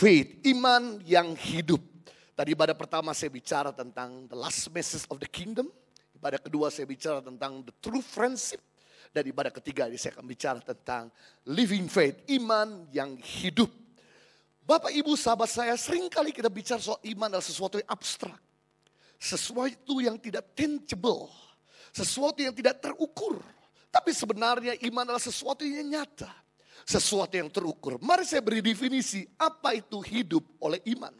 faith, iman yang hidup. Tadi pada pertama saya bicara tentang the last message of the kingdom. Pada kedua saya bicara tentang the true friendship. Dan pada ketiga ini saya akan bicara tentang living faith, iman yang hidup. Bapak ibu sahabat saya seringkali kita bicara soal iman adalah sesuatu yang abstrak. Sesuatu yang tidak tangible. Sesuatu yang tidak terukur. Tapi sebenarnya iman adalah sesuatu yang nyata sesuatu yang terukur. Mari saya beri definisi apa itu hidup oleh iman.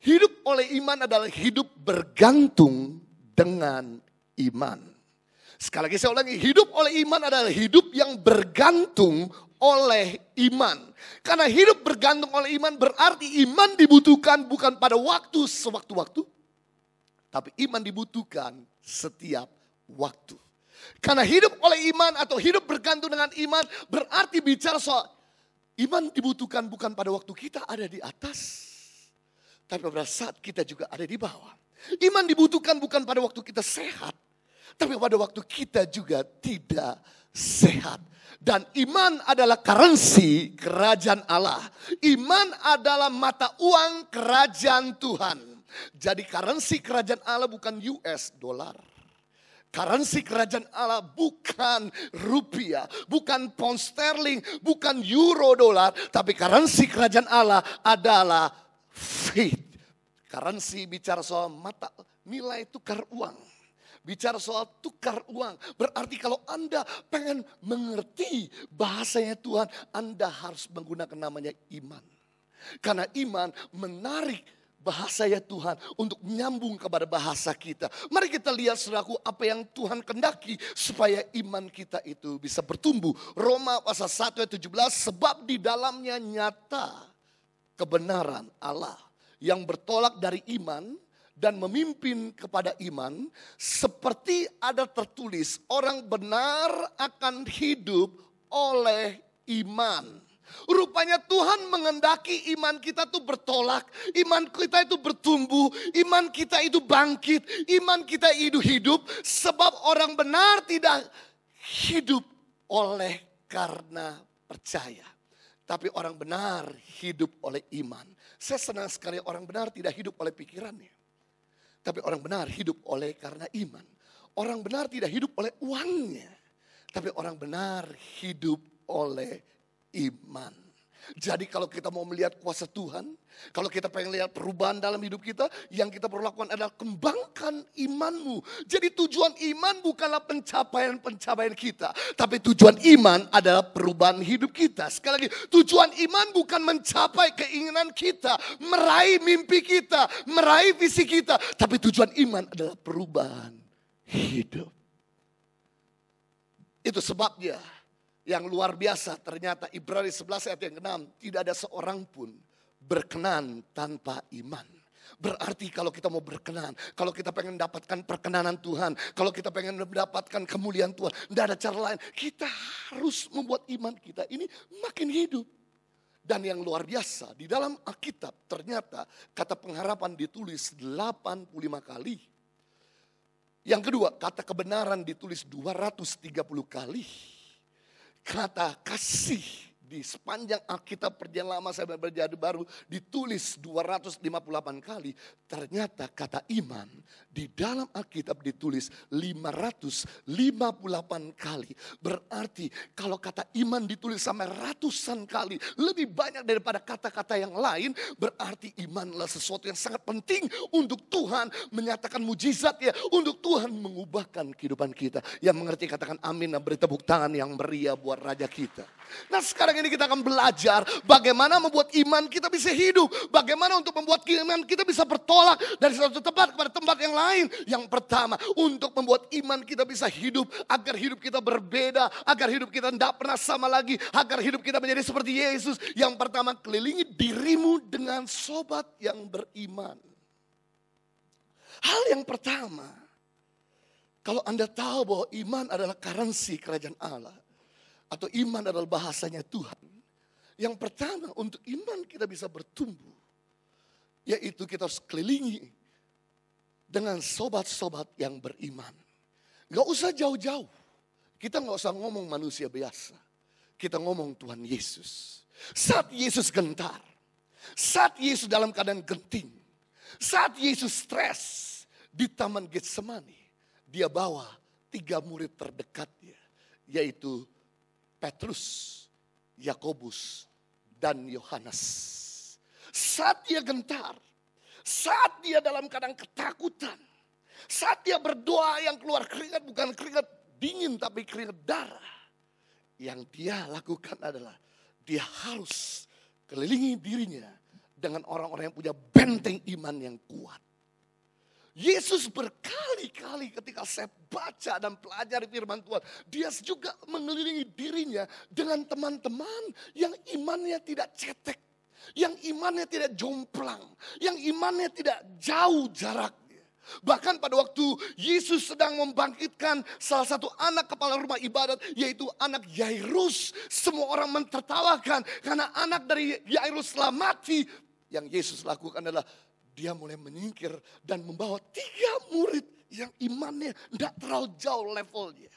Hidup oleh iman adalah hidup bergantung dengan iman. Sekali lagi saya ulangi, hidup oleh iman adalah hidup yang bergantung oleh iman. Karena hidup bergantung oleh iman berarti iman dibutuhkan bukan pada waktu sewaktu-waktu. Tapi iman dibutuhkan setiap waktu. Karena hidup oleh iman atau hidup bergantung dengan iman berarti bicara soal iman dibutuhkan bukan pada waktu kita ada di atas. Tapi pada saat kita juga ada di bawah. Iman dibutuhkan bukan pada waktu kita sehat. Tapi pada waktu kita juga tidak sehat. Dan iman adalah karensi kerajaan Allah. Iman adalah mata uang kerajaan Tuhan. Jadi karensi kerajaan Allah bukan US dolar. Karansi kerajaan Allah bukan rupiah, bukan pound sterling, bukan euro dolar, tapi karansi kerajaan Allah adalah faith. Karansi bicara soal mata nilai tukar uang. Bicara soal tukar uang, berarti kalau Anda pengen mengerti bahasanya Tuhan, Anda harus menggunakan namanya iman. Karena iman menarik bahasa ya Tuhan untuk nyambung kepada bahasa kita. Mari kita lihat selaku apa yang Tuhan kendaki supaya iman kita itu bisa bertumbuh. Roma pasal 1 ayat 17 sebab di dalamnya nyata kebenaran Allah yang bertolak dari iman dan memimpin kepada iman seperti ada tertulis orang benar akan hidup oleh iman. Rupanya Tuhan mengendaki iman kita itu bertolak, iman kita itu bertumbuh, iman kita itu bangkit, iman kita itu hidup sebab orang benar tidak hidup oleh karena percaya. Tapi orang benar hidup oleh iman. Saya senang sekali orang benar tidak hidup oleh pikirannya. Tapi orang benar hidup oleh karena iman. Orang benar tidak hidup oleh uangnya. Tapi orang benar hidup oleh iman. Jadi kalau kita mau melihat kuasa Tuhan, kalau kita pengen lihat perubahan dalam hidup kita, yang kita perlu lakukan adalah kembangkan imanmu. Jadi tujuan iman bukanlah pencapaian-pencapaian kita, tapi tujuan iman adalah perubahan hidup kita. Sekali lagi, tujuan iman bukan mencapai keinginan kita, meraih mimpi kita, meraih visi kita, tapi tujuan iman adalah perubahan hidup. Itu sebabnya yang luar biasa ternyata Ibrani 11 ayat yang ke-6 tidak ada seorang pun berkenan tanpa iman. Berarti kalau kita mau berkenan, kalau kita pengen mendapatkan perkenanan Tuhan, kalau kita pengen mendapatkan kemuliaan Tuhan, tidak ada cara lain. Kita harus membuat iman kita ini makin hidup. Dan yang luar biasa, di dalam Alkitab ternyata kata pengharapan ditulis 85 kali. Yang kedua, kata kebenaran ditulis 230 kali kata kasih di sepanjang Alkitab perjalanan lama sampai perjanjian baru ditulis 258 kali. Ternyata kata iman di dalam Alkitab ditulis 558 kali. Berarti kalau kata iman ditulis sampai ratusan kali lebih banyak daripada kata-kata yang lain. Berarti imanlah sesuatu yang sangat penting untuk Tuhan menyatakan mujizat ya. Untuk Tuhan mengubahkan kehidupan kita. Yang mengerti katakan amin dan beri tepuk tangan yang meriah buat raja kita. Nah sekarang ini kita akan belajar bagaimana membuat iman kita bisa hidup. Bagaimana untuk membuat iman kita bisa bertolak dari satu tempat kepada tempat yang lain. Yang pertama, untuk membuat iman kita bisa hidup. Agar hidup kita berbeda. Agar hidup kita tidak pernah sama lagi. Agar hidup kita menjadi seperti Yesus. Yang pertama, kelilingi dirimu dengan sobat yang beriman. Hal yang pertama, kalau Anda tahu bahwa iman adalah karansi kerajaan Allah, atau iman adalah bahasanya Tuhan. Yang pertama untuk iman kita bisa bertumbuh. Yaitu kita harus kelilingi dengan sobat-sobat yang beriman. Gak usah jauh-jauh. Kita gak usah ngomong manusia biasa. Kita ngomong Tuhan Yesus. Saat Yesus gentar. Saat Yesus dalam keadaan genting. Saat Yesus stres di Taman Getsemani. Dia bawa tiga murid terdekatnya. Yaitu Petrus, Yakobus, dan Yohanes. Saat dia gentar, saat dia dalam keadaan ketakutan, saat dia berdoa yang keluar keringat bukan keringat dingin tapi keringat darah. Yang dia lakukan adalah dia harus kelilingi dirinya dengan orang-orang yang punya benteng iman yang kuat. Yesus berkata, Berkali-kali ketika saya baca dan pelajari firman Tuhan, dia juga mengelilingi dirinya dengan teman-teman yang imannya tidak cetek, yang imannya tidak jomplang, yang imannya tidak jauh jarak. Bahkan pada waktu Yesus sedang membangkitkan salah satu anak kepala rumah ibadat yaitu anak Yairus. Semua orang mentertawakan karena anak dari Yairus telah mati. Yang Yesus lakukan adalah dia mulai menyingkir dan membawa tiga murid yang imannya tidak terlalu jauh levelnya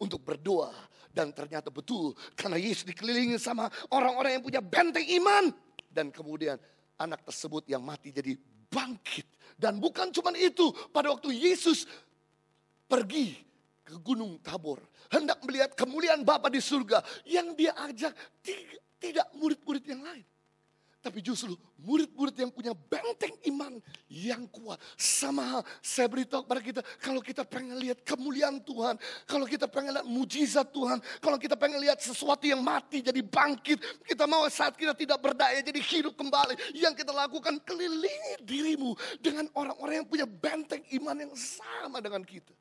untuk berdoa dan ternyata betul karena Yesus dikelilingi sama orang-orang yang punya benteng iman dan kemudian anak tersebut yang mati jadi bangkit dan bukan cuma itu pada waktu Yesus pergi ke Gunung Tabor hendak melihat kemuliaan Bapa di surga yang dia ajak tidak murid-murid yang lain tapi justru murid-murid yang punya benteng iman yang kuat. Sama hal saya beritahu kepada kita, kalau kita pengen lihat kemuliaan Tuhan, kalau kita pengen lihat mujizat Tuhan, kalau kita pengen lihat sesuatu yang mati jadi bangkit, kita mau saat kita tidak berdaya jadi hidup kembali. Yang kita lakukan kelilingi dirimu dengan orang-orang yang punya benteng iman yang sama dengan kita.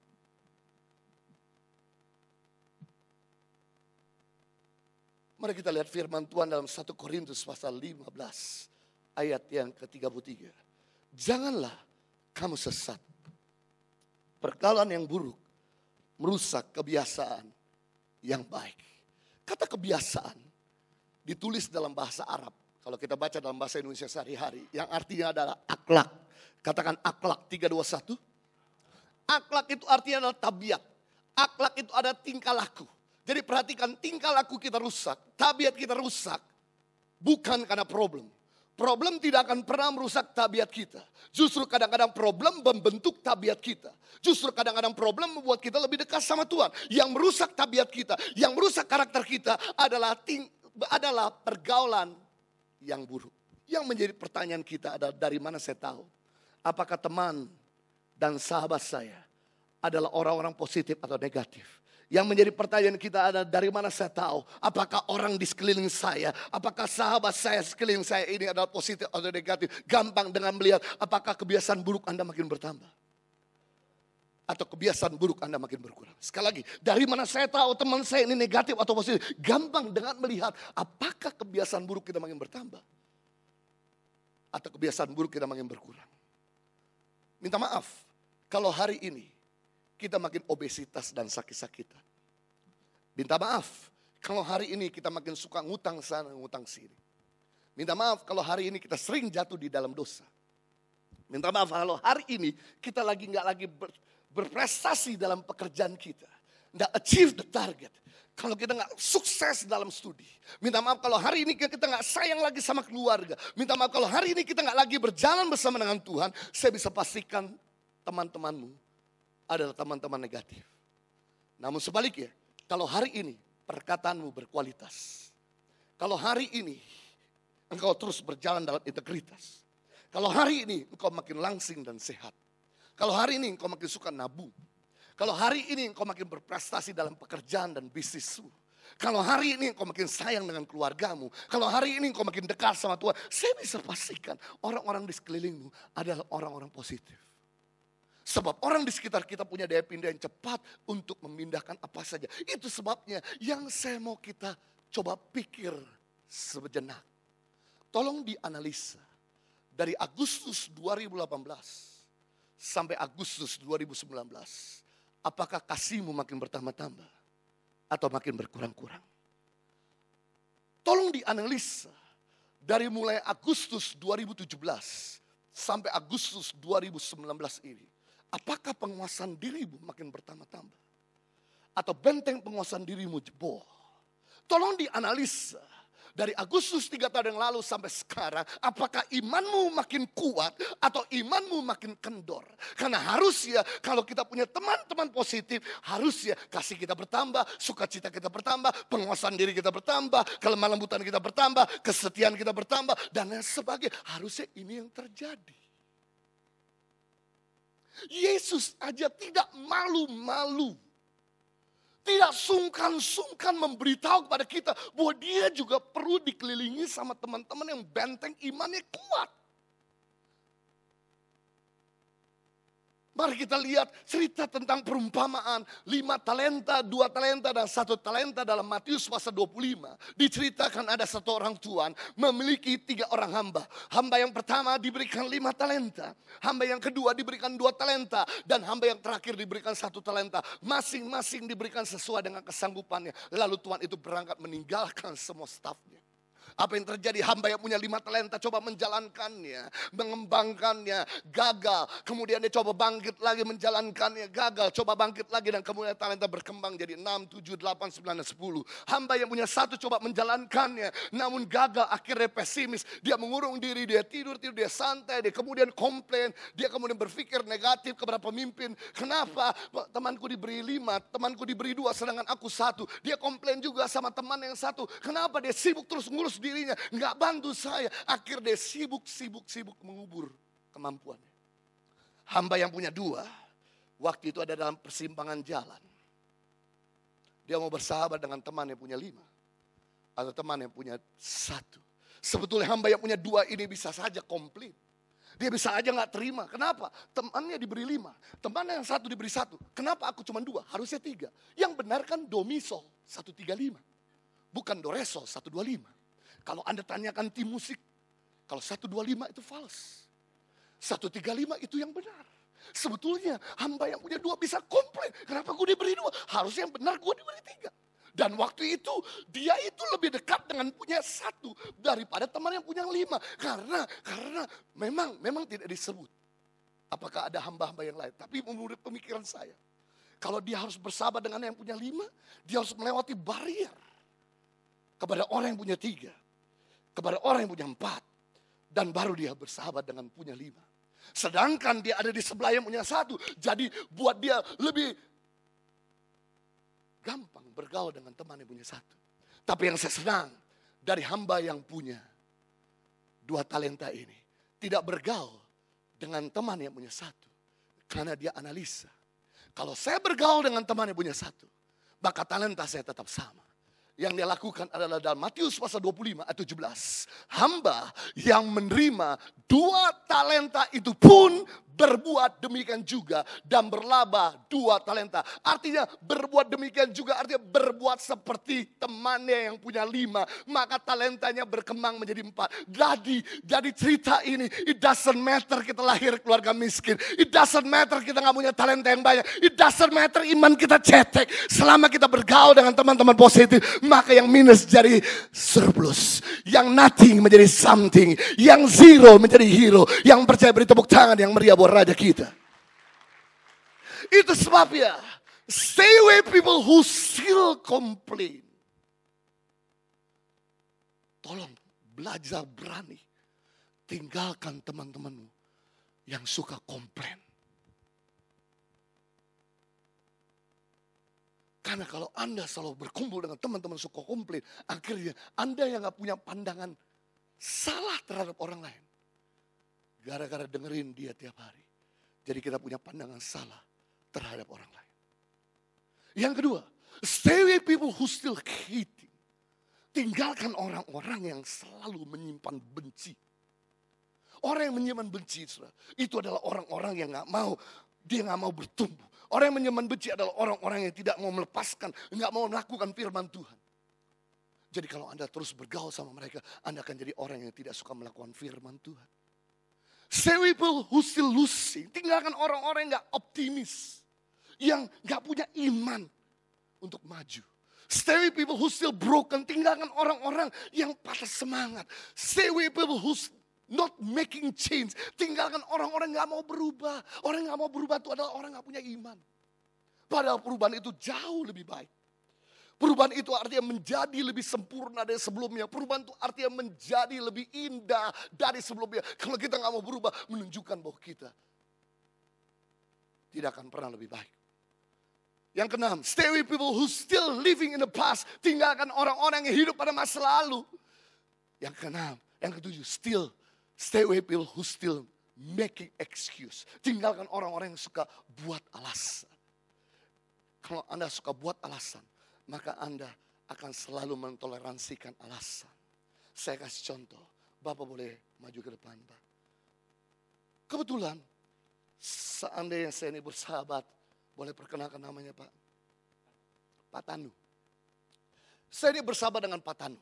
Mari kita lihat firman Tuhan dalam 1 Korintus pasal 15 ayat yang ke-33. Janganlah kamu sesat. Perkalaan yang buruk merusak kebiasaan yang baik. Kata kebiasaan ditulis dalam bahasa Arab. Kalau kita baca dalam bahasa Indonesia sehari-hari yang artinya adalah akhlak. Katakan akhlak 321. Akhlak itu artinya adalah tabiat. Akhlak itu ada tingkah laku jadi perhatikan tingkah laku kita rusak, tabiat kita rusak. Bukan karena problem. Problem tidak akan pernah merusak tabiat kita. Justru kadang-kadang problem membentuk tabiat kita. Justru kadang-kadang problem membuat kita lebih dekat sama Tuhan. Yang merusak tabiat kita, yang merusak karakter kita adalah ting adalah pergaulan yang buruk. Yang menjadi pertanyaan kita adalah dari mana saya tahu? Apakah teman dan sahabat saya adalah orang-orang positif atau negatif? Yang menjadi pertanyaan kita adalah dari mana saya tahu? Apakah orang di sekeliling saya? Apakah sahabat saya sekeliling saya ini adalah positif atau negatif? Gampang dengan melihat apakah kebiasaan buruk Anda makin bertambah. Atau kebiasaan buruk Anda makin berkurang. Sekali lagi, dari mana saya tahu teman saya ini negatif atau positif? Gampang dengan melihat apakah kebiasaan buruk kita makin bertambah. Atau kebiasaan buruk kita makin berkurang. Minta maaf, kalau hari ini kita makin obesitas dan sakit-sakitan. Minta maaf kalau hari ini kita makin suka ngutang sana, ngutang sini. Minta maaf kalau hari ini kita sering jatuh di dalam dosa. Minta maaf kalau hari ini kita lagi nggak lagi ber, berprestasi dalam pekerjaan kita. Nggak achieve the target. Kalau kita nggak sukses dalam studi. Minta maaf kalau hari ini kita nggak sayang lagi sama keluarga. Minta maaf kalau hari ini kita nggak lagi berjalan bersama dengan Tuhan. Saya bisa pastikan teman-temanmu adalah teman-teman negatif. Namun sebaliknya, kalau hari ini perkataanmu berkualitas. Kalau hari ini engkau terus berjalan dalam integritas. Kalau hari ini engkau makin langsing dan sehat. Kalau hari ini engkau makin suka nabung. Kalau hari ini engkau makin berprestasi dalam pekerjaan dan bisnismu. Kalau hari ini engkau makin sayang dengan keluargamu. Kalau hari ini engkau makin dekat sama Tuhan. Saya bisa pastikan orang-orang di sekelilingmu adalah orang-orang positif. Sebab orang di sekitar kita punya daya pindah yang cepat untuk memindahkan apa saja. Itu sebabnya yang saya mau kita coba pikir sejenak. Tolong dianalisa dari Agustus 2018 sampai Agustus 2019. Apakah kasihmu makin bertambah-tambah atau makin berkurang-kurang? Tolong dianalisa dari mulai Agustus 2017 sampai Agustus 2019 ini Apakah penguasaan dirimu makin bertambah-tambah? Atau benteng penguasaan dirimu jebol? Tolong dianalisa. Dari Agustus 3 tahun yang lalu sampai sekarang, apakah imanmu makin kuat atau imanmu makin kendor? Karena harusnya kalau kita punya teman-teman positif, harusnya kasih kita bertambah, sukacita kita bertambah, penguasaan diri kita bertambah, Kelemah lembutan kita bertambah, kesetiaan kita bertambah, dan lain sebagainya. Harusnya ini yang terjadi. Yesus aja tidak malu-malu. Tidak sungkan-sungkan memberitahu kepada kita bahwa dia juga perlu dikelilingi sama teman-teman yang benteng imannya kuat. Mari kita lihat cerita tentang perumpamaan lima talenta, dua talenta dan satu talenta dalam Matius pasal 25. Diceritakan ada satu orang tuan memiliki tiga orang hamba. Hamba yang pertama diberikan lima talenta. Hamba yang kedua diberikan dua talenta. Dan hamba yang terakhir diberikan satu talenta. Masing-masing diberikan sesuai dengan kesanggupannya. Lalu tuan itu berangkat meninggalkan semua stafnya. Apa yang terjadi hamba yang punya lima talenta coba menjalankannya, mengembangkannya, gagal. Kemudian dia coba bangkit lagi menjalankannya, gagal. Coba bangkit lagi dan kemudian talenta berkembang jadi enam, tujuh, delapan, sembilan, dan sepuluh. Hamba yang punya satu coba menjalankannya namun gagal akhirnya pesimis. Dia mengurung diri, dia tidur, tidur, dia santai, dia kemudian komplain, dia kemudian berpikir negatif kepada pemimpin. Kenapa temanku diberi lima, temanku diberi dua sedangkan aku satu. Dia komplain juga sama teman yang satu. Kenapa dia sibuk terus ngurus dirinya, nggak bantu saya. Akhir dia sibuk, sibuk, sibuk mengubur kemampuannya. Hamba yang punya dua, waktu itu ada dalam persimpangan jalan. Dia mau bersahabat dengan teman yang punya lima. Atau teman yang punya satu. Sebetulnya hamba yang punya dua ini bisa saja komplit. Dia bisa aja nggak terima. Kenapa? Temannya diberi lima. temannya yang satu diberi satu. Kenapa aku cuma dua? Harusnya tiga. Yang benar kan tiga lima Bukan doreso lima kalau Anda tanyakan tim musik, kalau 125 itu fals. 135 itu yang benar. Sebetulnya hamba yang punya dua bisa komplain. Kenapa gue diberi dua? Harusnya yang benar gue diberi tiga. Dan waktu itu dia itu lebih dekat dengan punya satu daripada teman yang punya lima. Karena karena memang memang tidak disebut. Apakah ada hamba-hamba yang lain? Tapi menurut pemikiran saya, kalau dia harus bersahabat dengan yang punya lima, dia harus melewati barrier kepada orang yang punya tiga kepada orang yang punya empat. Dan baru dia bersahabat dengan punya lima. Sedangkan dia ada di sebelah yang punya satu. Jadi buat dia lebih gampang bergaul dengan teman yang punya satu. Tapi yang saya senang dari hamba yang punya dua talenta ini. Tidak bergaul dengan teman yang punya satu. Karena dia analisa. Kalau saya bergaul dengan teman yang punya satu. Maka talenta saya tetap sama yang dia lakukan adalah dalam Matius pasal 25 ayat 17. Hamba yang menerima dua talenta itu pun berbuat demikian juga dan berlaba dua talenta. Artinya berbuat demikian juga artinya berbuat seperti temannya yang punya lima. Maka talentanya berkembang menjadi empat. Jadi, jadi cerita ini it doesn't matter kita lahir keluarga miskin. It doesn't matter kita nggak punya talenta yang banyak. It doesn't matter iman kita cetek. Selama kita bergaul dengan teman-teman positif. Maka yang minus jadi surplus. Yang nothing menjadi something. Yang zero menjadi hero. Yang percaya beri tepuk tangan yang meriah Raja kita. Itu sebabnya, stay away people who still complain. Tolong belajar berani. Tinggalkan teman-temanmu yang suka komplain. Karena kalau Anda selalu berkumpul dengan teman-teman suka komplain, akhirnya Anda yang gak punya pandangan salah terhadap orang lain. Gara-gara dengerin dia tiap hari. Jadi kita punya pandangan salah terhadap orang lain. Yang kedua, stay away people who still hating. Tinggalkan orang-orang yang selalu menyimpan benci. Orang yang menyimpan benci itu adalah orang-orang yang gak mau dia gak mau bertumbuh. Orang yang menyimpan benci adalah orang-orang yang tidak mau melepaskan, gak mau melakukan firman Tuhan. Jadi kalau Anda terus bergaul sama mereka, Anda akan jadi orang yang tidak suka melakukan firman Tuhan. Sewi people who still losing. Tinggalkan orang-orang yang gak optimis. Yang gak punya iman untuk maju. Stay with people who still broken. Tinggalkan orang-orang yang patah semangat. Stay with people who not making change. Tinggalkan orang-orang gak mau berubah. Orang yang gak mau berubah itu adalah orang yang gak punya iman. Padahal perubahan itu jauh lebih baik. Perubahan itu artinya menjadi lebih sempurna dari sebelumnya. Perubahan itu artinya menjadi lebih indah dari sebelumnya. Kalau kita nggak mau berubah, menunjukkan bahwa kita tidak akan pernah lebih baik. Yang keenam, stay with people who still living in the past. Tinggalkan orang-orang yang hidup pada masa lalu. Yang keenam, yang ketujuh, still stay with people who still making excuse. Tinggalkan orang-orang yang suka buat alasan. Kalau Anda suka buat alasan, maka Anda akan selalu mentoleransikan alasan. Saya kasih contoh, Bapak boleh maju ke depan, Pak. Kebetulan, seandainya saya ini bersahabat, boleh perkenalkan namanya Pak. Pak Tanu. Saya ini bersahabat dengan Pak Tanu.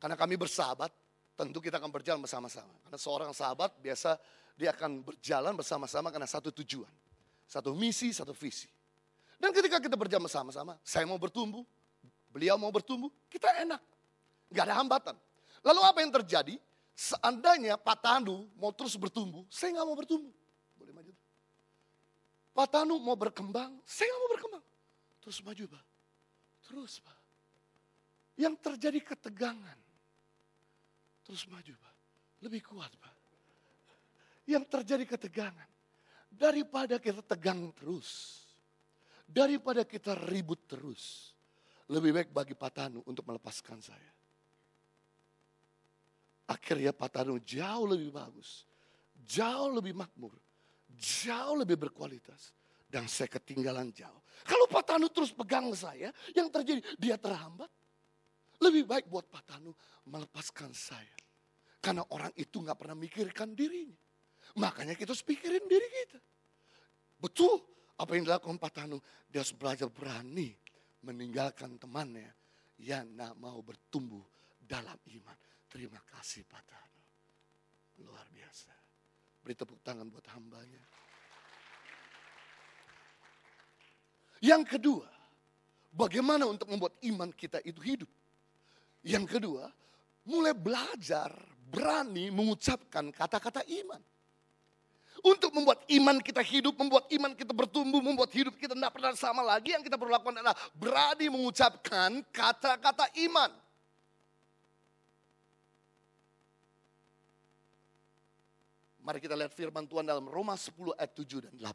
Karena kami bersahabat, tentu kita akan berjalan bersama-sama. Karena seorang sahabat biasa dia akan berjalan bersama-sama karena satu tujuan. Satu misi, satu visi. Dan ketika kita berjamaah sama-sama, saya mau bertumbuh, beliau mau bertumbuh, kita enak. Gak ada hambatan. Lalu apa yang terjadi? Seandainya Pak Tanu mau terus bertumbuh, saya nggak mau bertumbuh. Boleh maju. Pak Tanu mau berkembang, saya nggak mau berkembang. Terus maju, Pak. Terus, Pak. Yang terjadi ketegangan. Terus maju, Pak. Lebih kuat, Pak. Yang terjadi ketegangan. Daripada kita tegang terus Daripada kita ribut terus, lebih baik bagi Patanu untuk melepaskan saya. Akhirnya Patanu jauh lebih bagus, jauh lebih makmur, jauh lebih berkualitas. Dan saya ketinggalan jauh. Kalau Patanu terus pegang saya, yang terjadi dia terhambat. Lebih baik buat Patanu melepaskan saya. Karena orang itu gak pernah mikirkan dirinya. Makanya kita harus pikirin diri kita. Betul, apa yang dilakukan Patanu? Dia harus belajar berani meninggalkan temannya yang tidak mau bertumbuh dalam iman. Terima kasih Patanu. Luar biasa. Beri tepuk tangan buat hambanya. Yang kedua, bagaimana untuk membuat iman kita itu hidup. Yang kedua, mulai belajar berani mengucapkan kata-kata iman. Untuk membuat iman kita hidup, membuat iman kita bertumbuh, membuat hidup kita tidak pernah sama lagi. Yang kita perlu lakukan adalah berani mengucapkan kata-kata iman. Mari kita lihat firman Tuhan dalam Roma 10 ayat 7 dan 8.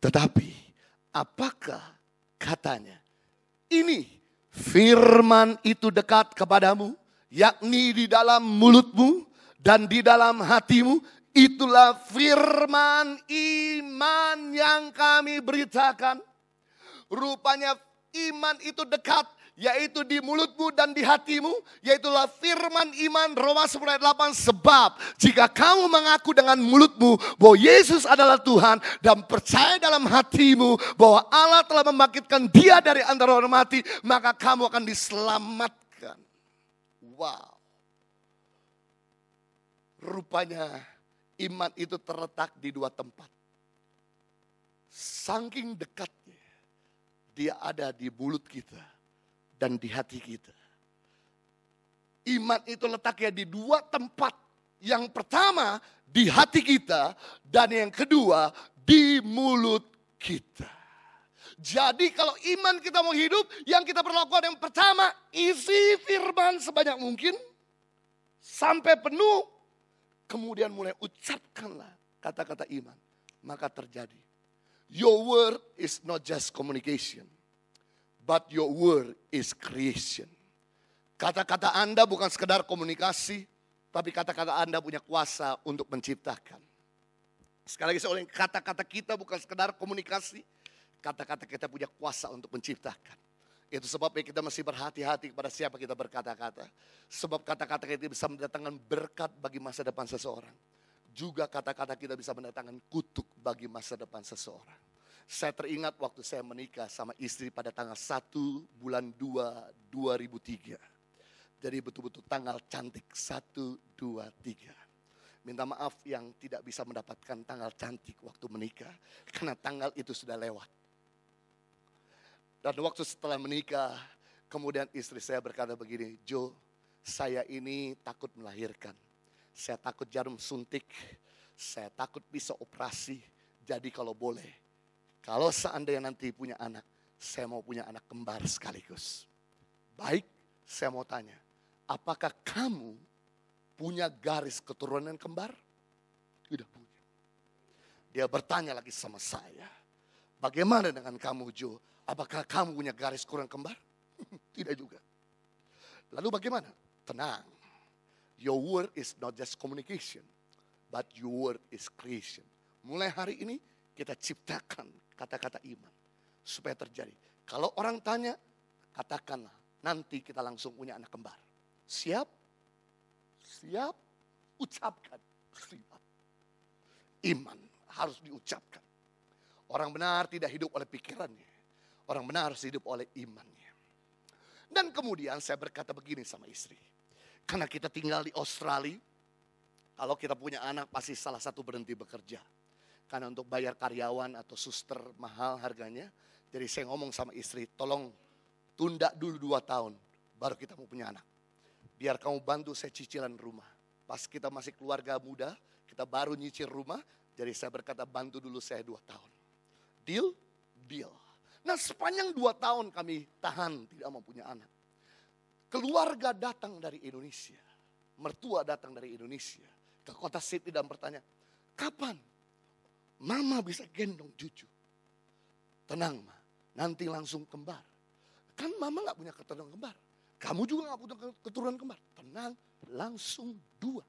Tetapi apakah katanya ini firman itu dekat kepadamu yakni di dalam mulutmu dan di dalam hatimu Itulah firman iman yang kami beritakan. Rupanya iman itu dekat, yaitu di mulutmu dan di hatimu, yaitulah firman iman Roma 10 ayat 8. Sebab jika kamu mengaku dengan mulutmu bahwa Yesus adalah Tuhan dan percaya dalam hatimu bahwa Allah telah membangkitkan dia dari antara orang mati, maka kamu akan diselamatkan. Wow. Rupanya iman itu terletak di dua tempat. Saking dekatnya, dia ada di mulut kita dan di hati kita. Iman itu letaknya di dua tempat. Yang pertama di hati kita dan yang kedua di mulut kita. Jadi kalau iman kita mau hidup, yang kita perlakukan yang pertama, isi firman sebanyak mungkin sampai penuh Kemudian mulai ucapkanlah kata-kata iman. Maka terjadi. Your word is not just communication. But your word is creation. Kata-kata Anda bukan sekedar komunikasi. Tapi kata-kata Anda punya kuasa untuk menciptakan. Sekali lagi seolah kata-kata kita bukan sekedar komunikasi. Kata-kata kita punya kuasa untuk menciptakan. Itu sebabnya kita masih berhati-hati kepada siapa kita berkata-kata. Sebab kata-kata kita bisa mendatangkan berkat bagi masa depan seseorang. Juga kata-kata kita bisa mendatangkan kutuk bagi masa depan seseorang. Saya teringat waktu saya menikah sama istri pada tanggal 1 bulan 2 2003. Jadi betul-betul tanggal cantik 1, 2, 3 minta maaf yang tidak bisa mendapatkan tanggal cantik waktu menikah karena tanggal itu sudah lewat. Dan waktu setelah menikah, kemudian istri saya berkata begini, Jo, saya ini takut melahirkan. Saya takut jarum suntik, saya takut bisa operasi. Jadi kalau boleh, kalau seandainya nanti punya anak, saya mau punya anak kembar sekaligus. Baik, saya mau tanya, apakah kamu punya garis keturunan kembar? Tidak punya. Dia bertanya lagi sama saya, bagaimana dengan kamu Jo? Apakah kamu punya garis kurang kembar? Tidak juga. Lalu bagaimana? Tenang. Your word is not just communication, but your word is creation. Mulai hari ini kita ciptakan kata-kata iman supaya terjadi. Kalau orang tanya, katakanlah nanti kita langsung punya anak kembar. Siap? Siap? Ucapkan. Siap. Iman harus diucapkan. Orang benar tidak hidup oleh pikirannya Orang benar harus hidup oleh imannya. Dan kemudian saya berkata begini sama istri. Karena kita tinggal di Australia, kalau kita punya anak pasti salah satu berhenti bekerja. Karena untuk bayar karyawan atau suster mahal harganya. Jadi saya ngomong sama istri, tolong tunda dulu dua tahun, baru kita mau punya anak. Biar kamu bantu saya cicilan rumah. Pas kita masih keluarga muda, kita baru nyicil rumah, jadi saya berkata bantu dulu saya dua tahun. Deal? Deal. Nah sepanjang dua tahun kami tahan tidak mempunyai anak. Keluarga datang dari Indonesia. Mertua datang dari Indonesia. Ke kota Sydney dan bertanya, kapan mama bisa gendong cucu? Tenang ma, nanti langsung kembar. Kan mama gak punya keturunan kembar. Kamu juga gak punya keturunan kembar. Tenang, langsung dua.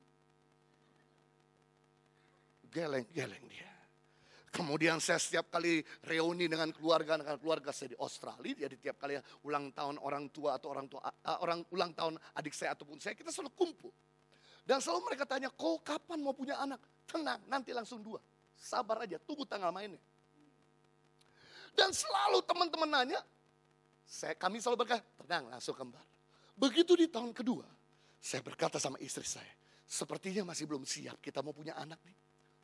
Geleng-geleng dia. Kemudian saya setiap kali reuni dengan keluarga, dengan keluarga saya di Australia, jadi tiap kali ulang tahun orang tua atau orang tua eh, orang ulang tahun adik saya ataupun saya, kita selalu kumpul. Dan selalu mereka tanya, "Kok kapan mau punya anak? Tenang, nanti langsung dua. Sabar aja, tunggu tanggal mainnya. Dan selalu teman-teman nanya, saya, kami selalu berkata, tenang langsung kembar. Begitu di tahun kedua, saya berkata sama istri saya, sepertinya masih belum siap kita mau punya anak nih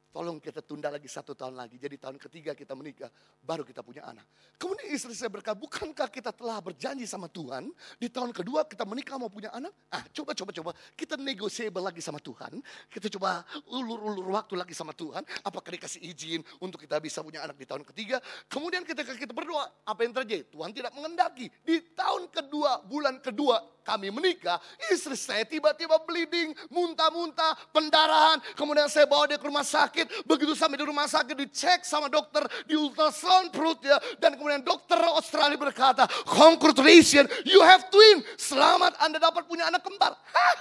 Tolong kita tunda lagi satu tahun lagi. Jadi tahun ketiga kita menikah, baru kita punya anak. Kemudian istri saya berkata, bukankah kita telah berjanji sama Tuhan? Di tahun kedua kita menikah mau punya anak? Ah, coba, coba, coba. Kita negosiable lagi sama Tuhan. Kita coba ulur-ulur waktu lagi sama Tuhan. Apakah dikasih izin untuk kita bisa punya anak di tahun ketiga? Kemudian ketika kita berdoa, apa yang terjadi? Tuhan tidak mengendaki. Di tahun kedua, bulan kedua, kami menikah, istri saya tiba-tiba bleeding, muntah-muntah, pendarahan. Kemudian saya bawa dia ke rumah sakit. Begitu sampai di rumah sakit dicek sama dokter, di ultrasound perutnya. Dan kemudian dokter Australia berkata, congratulations, you have twin. Selamat Anda dapat punya anak kembar. Hah?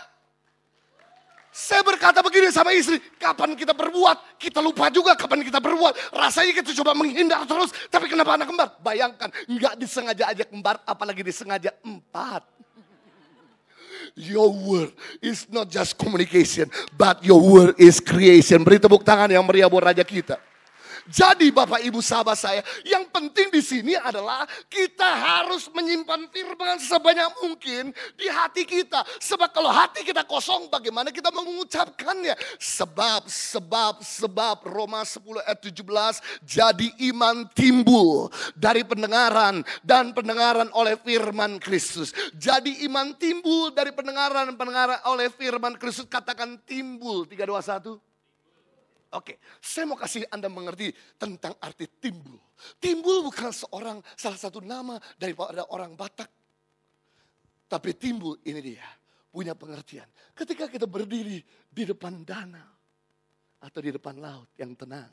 Saya berkata begini sama istri, kapan kita berbuat? Kita lupa juga kapan kita berbuat. Rasanya kita coba menghindar terus, tapi kenapa anak kembar? Bayangkan, nggak disengaja aja kembar, apalagi disengaja empat your word is not just communication, but your word is creation. Beri tepuk tangan yang meriah buat raja kita. Jadi Bapak Ibu sahabat saya, yang penting di sini adalah kita harus menyimpan firman sebanyak mungkin di hati kita. Sebab kalau hati kita kosong bagaimana kita mengucapkannya? Sebab, sebab, sebab Roma 10 ayat 17, jadi iman timbul dari pendengaran dan pendengaran oleh firman Kristus. Jadi iman timbul dari pendengaran dan pendengaran oleh firman Kristus. Katakan timbul, 321. Oke, saya mau kasih Anda mengerti tentang arti timbul. Timbul bukan seorang salah satu nama daripada orang Batak. Tapi timbul ini dia, punya pengertian. Ketika kita berdiri di depan danau atau di depan laut yang tenang.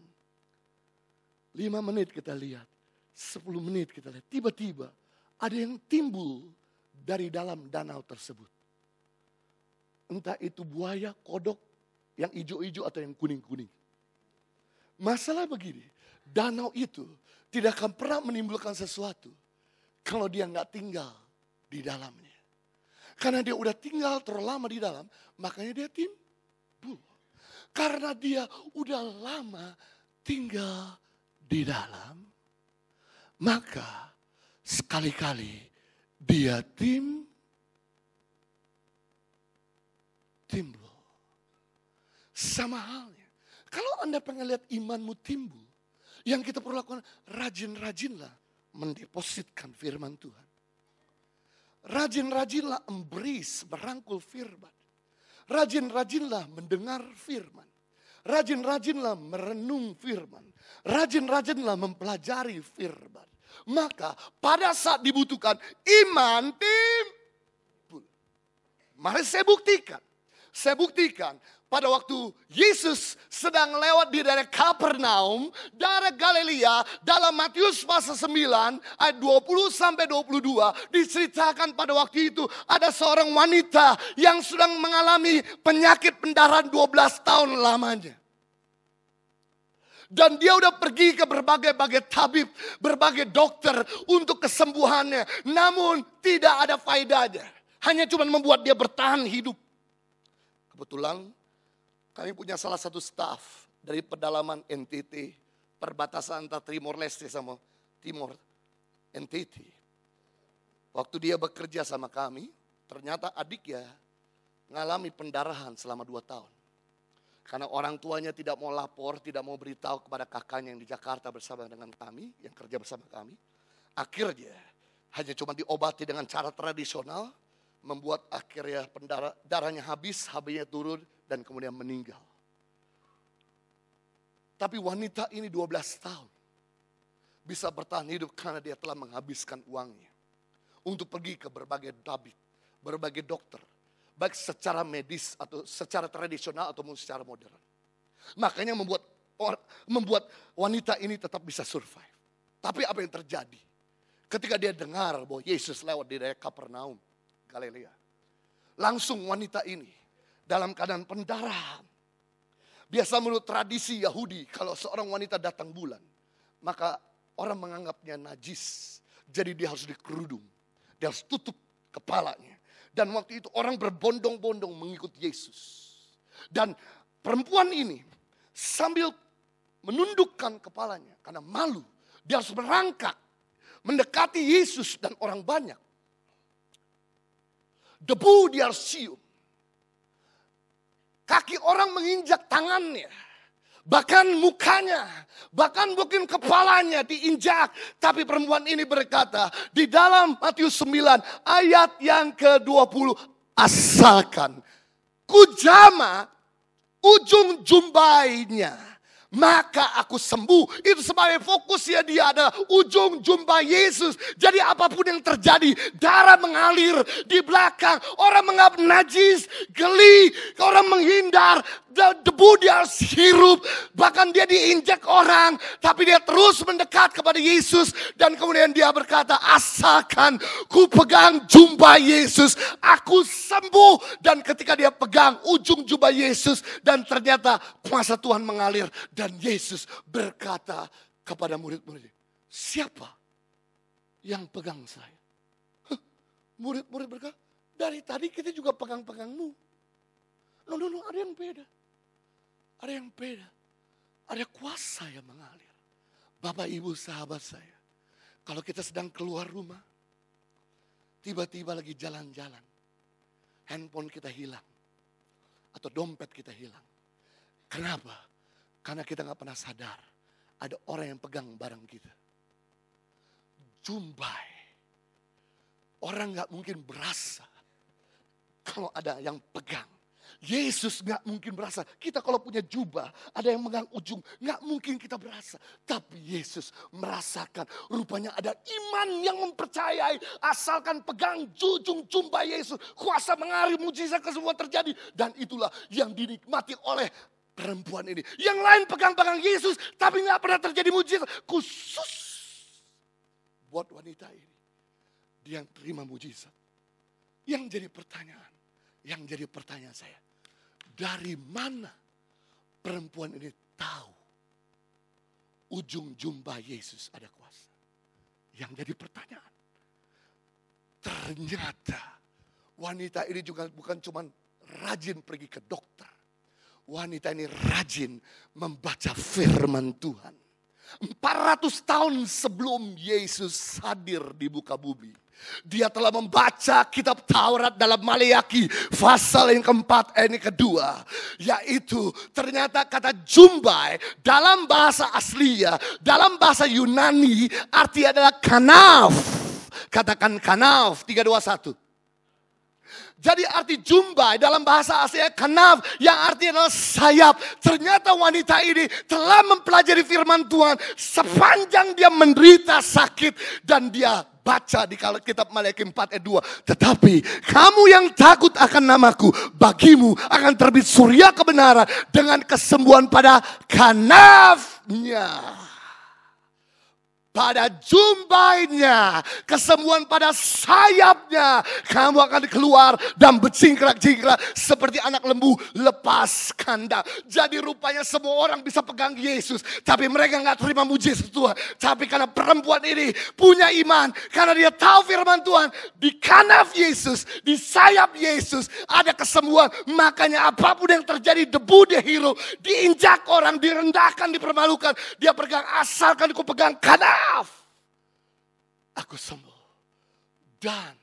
Lima menit kita lihat, sepuluh menit kita lihat. Tiba-tiba ada yang timbul dari dalam danau tersebut. Entah itu buaya, kodok, yang hijau-hijau atau yang kuning-kuning Masalah begini, danau itu tidak akan pernah menimbulkan sesuatu kalau dia nggak tinggal di dalamnya. Karena dia udah tinggal terlalu lama di dalam, makanya dia timbul. Karena dia udah lama tinggal di dalam, maka sekali-kali dia tim timbul. Sama halnya kalau Anda pengen lihat imanmu timbul, yang kita perlu lakukan, rajin-rajinlah mendepositkan firman Tuhan. Rajin-rajinlah embrace, merangkul firman. Rajin-rajinlah mendengar firman. Rajin-rajinlah merenung firman. Rajin-rajinlah mempelajari firman. Maka pada saat dibutuhkan iman timbul. Mari saya buktikan. Saya buktikan pada waktu Yesus sedang lewat di daerah Kapernaum, daerah Galilea, dalam Matius pasal 9 ayat 20 sampai 22 diceritakan pada waktu itu ada seorang wanita yang sedang mengalami penyakit pendarahan 12 tahun lamanya. Dan dia udah pergi ke berbagai-bagai tabib, berbagai dokter untuk kesembuhannya. Namun tidak ada faedahnya. Hanya cuma membuat dia bertahan hidup. Kebetulan kami punya salah satu staff dari pedalaman NTT, perbatasan antara Timor Leste sama Timor NTT. Waktu dia bekerja sama kami, ternyata adiknya mengalami pendarahan selama dua tahun. Karena orang tuanya tidak mau lapor, tidak mau beritahu kepada kakaknya yang di Jakarta bersama dengan kami, yang kerja bersama kami. Akhirnya hanya cuma diobati dengan cara tradisional, membuat akhirnya pendara, darahnya habis, habisnya turun dan kemudian meninggal. Tapi wanita ini 12 tahun bisa bertahan hidup karena dia telah menghabiskan uangnya untuk pergi ke berbagai tabib, berbagai dokter, baik secara medis atau secara tradisional ataupun secara modern. Makanya membuat membuat wanita ini tetap bisa survive. Tapi apa yang terjadi? Ketika dia dengar bahwa Yesus lewat di daerah Kapernaum, Galilea. Langsung wanita ini dalam keadaan pendarahan. Biasa menurut tradisi Yahudi kalau seorang wanita datang bulan, maka orang menganggapnya najis. Jadi dia harus dikerudung, dia harus tutup kepalanya. Dan waktu itu orang berbondong-bondong mengikut Yesus. Dan perempuan ini sambil menundukkan kepalanya karena malu, dia harus merangkak mendekati Yesus dan orang banyak. Debu diarsium, harus Kaki orang menginjak tangannya. Bahkan mukanya, bahkan mungkin kepalanya diinjak. Tapi perempuan ini berkata, di dalam Matius 9 ayat yang ke-20, asalkan kujama ujung jumbainya maka aku sembuh. Itu sebagai fokusnya dia ada ujung jumpa Yesus. Jadi apapun yang terjadi, darah mengalir di belakang. Orang mengap najis, geli, orang menghindar, debu dia harus hirup. Bahkan dia diinjak orang, tapi dia terus mendekat kepada Yesus. Dan kemudian dia berkata, asalkan ku pegang jumpa Yesus, aku sembuh. Dan ketika dia pegang ujung jumpa Yesus, dan ternyata kuasa Tuhan mengalir. Dan Yesus berkata kepada murid-muridnya, siapa yang pegang saya? Murid-murid berkata, dari tadi kita juga pegang-pegangmu. No, no, no, ada yang beda. Ada yang beda. Ada kuasa yang mengalir. Bapak, Ibu, sahabat saya. Kalau kita sedang keluar rumah, tiba-tiba lagi jalan-jalan. Handphone kita hilang. Atau dompet kita hilang. Kenapa? Karena kita nggak pernah sadar ada orang yang pegang barang kita. Jumbai. Orang nggak mungkin berasa kalau ada yang pegang. Yesus nggak mungkin berasa. Kita kalau punya jubah, ada yang megang ujung, nggak mungkin kita berasa. Tapi Yesus merasakan. Rupanya ada iman yang mempercayai. Asalkan pegang jujung jubah Yesus, kuasa mengari mujizat semua terjadi. Dan itulah yang dinikmati oleh perempuan ini. Yang lain pegang-pegang Yesus, tapi nggak pernah terjadi mujizat. Khusus buat wanita ini. Dia yang terima mujizat. Yang jadi pertanyaan, yang jadi pertanyaan saya. Dari mana perempuan ini tahu ujung jumba Yesus ada kuasa? Yang jadi pertanyaan. Ternyata wanita ini juga bukan cuman rajin pergi ke dokter wanita ini rajin membaca firman Tuhan. 400 tahun sebelum Yesus hadir di buka bumi. Dia telah membaca kitab Taurat dalam Maliaki pasal yang keempat eh, ini kedua. Yaitu ternyata kata jumbai dalam bahasa aslinya, dalam bahasa Yunani artinya adalah kanaf. Katakan kanaf, 321. Jadi arti jumbai dalam bahasa Asia kenaf yang artinya adalah sayap. Ternyata wanita ini telah mempelajari firman Tuhan sepanjang dia menderita sakit dan dia baca di kitab Malaikat 4 ayat 2. Tetapi kamu yang takut akan namaku, bagimu akan terbit surya kebenaran dengan kesembuhan pada kanafnya pada jumbainya, kesembuhan pada sayapnya. Kamu akan keluar dan bercingkrak-cingkrak seperti anak lembu lepas kandang. Jadi rupanya semua orang bisa pegang Yesus. Tapi mereka nggak terima mujizat Tuhan. Tapi karena perempuan ini punya iman. Karena dia tahu firman Tuhan. Di kanaf Yesus, di sayap Yesus ada kesembuhan Makanya apapun yang terjadi debu dia hero, Diinjak orang, direndahkan, dipermalukan. Dia pegang asalkan ku pegang kanaf aku sembuh. Dan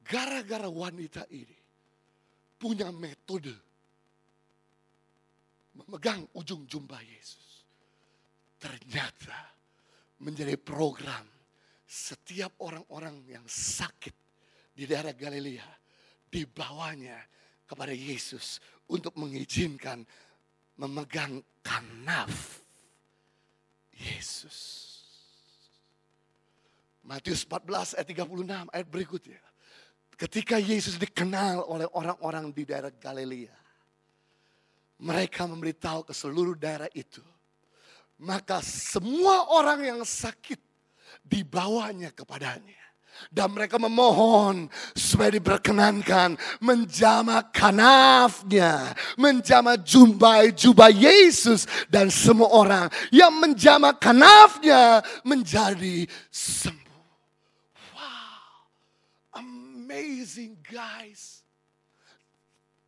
gara-gara wanita ini punya metode memegang ujung jumpa Yesus. Ternyata menjadi program setiap orang-orang yang sakit di daerah Galilea dibawanya kepada Yesus untuk mengizinkan memegang kanaf Yesus. Matius 14 ayat 36 ayat berikutnya. Ketika Yesus dikenal oleh orang-orang di daerah Galilea. Mereka memberitahu ke seluruh daerah itu. Maka semua orang yang sakit dibawanya kepadanya. Dan mereka memohon supaya diperkenankan menjama kanafnya, menjama jumbai jubah Yesus dan semua orang yang menjama kanafnya menjadi sembuh. amazing guys.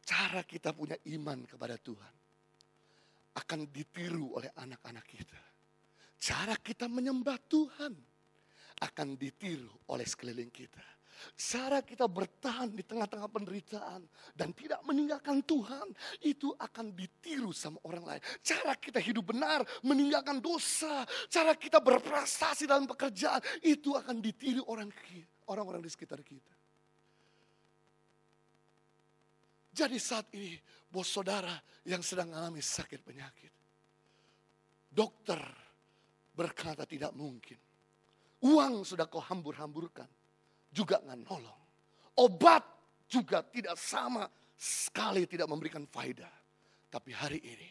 Cara kita punya iman kepada Tuhan akan ditiru oleh anak-anak kita. Cara kita menyembah Tuhan akan ditiru oleh sekeliling kita. Cara kita bertahan di tengah-tengah penderitaan dan tidak meninggalkan Tuhan itu akan ditiru sama orang lain. Cara kita hidup benar, meninggalkan dosa, cara kita berprestasi dalam pekerjaan itu akan ditiru orang orang-orang di sekitar kita. Jadi saat ini bos saudara yang sedang mengalami sakit penyakit. Dokter berkata tidak mungkin. Uang sudah kau hambur-hamburkan. Juga nggak nolong. Obat juga tidak sama sekali tidak memberikan faedah. Tapi hari ini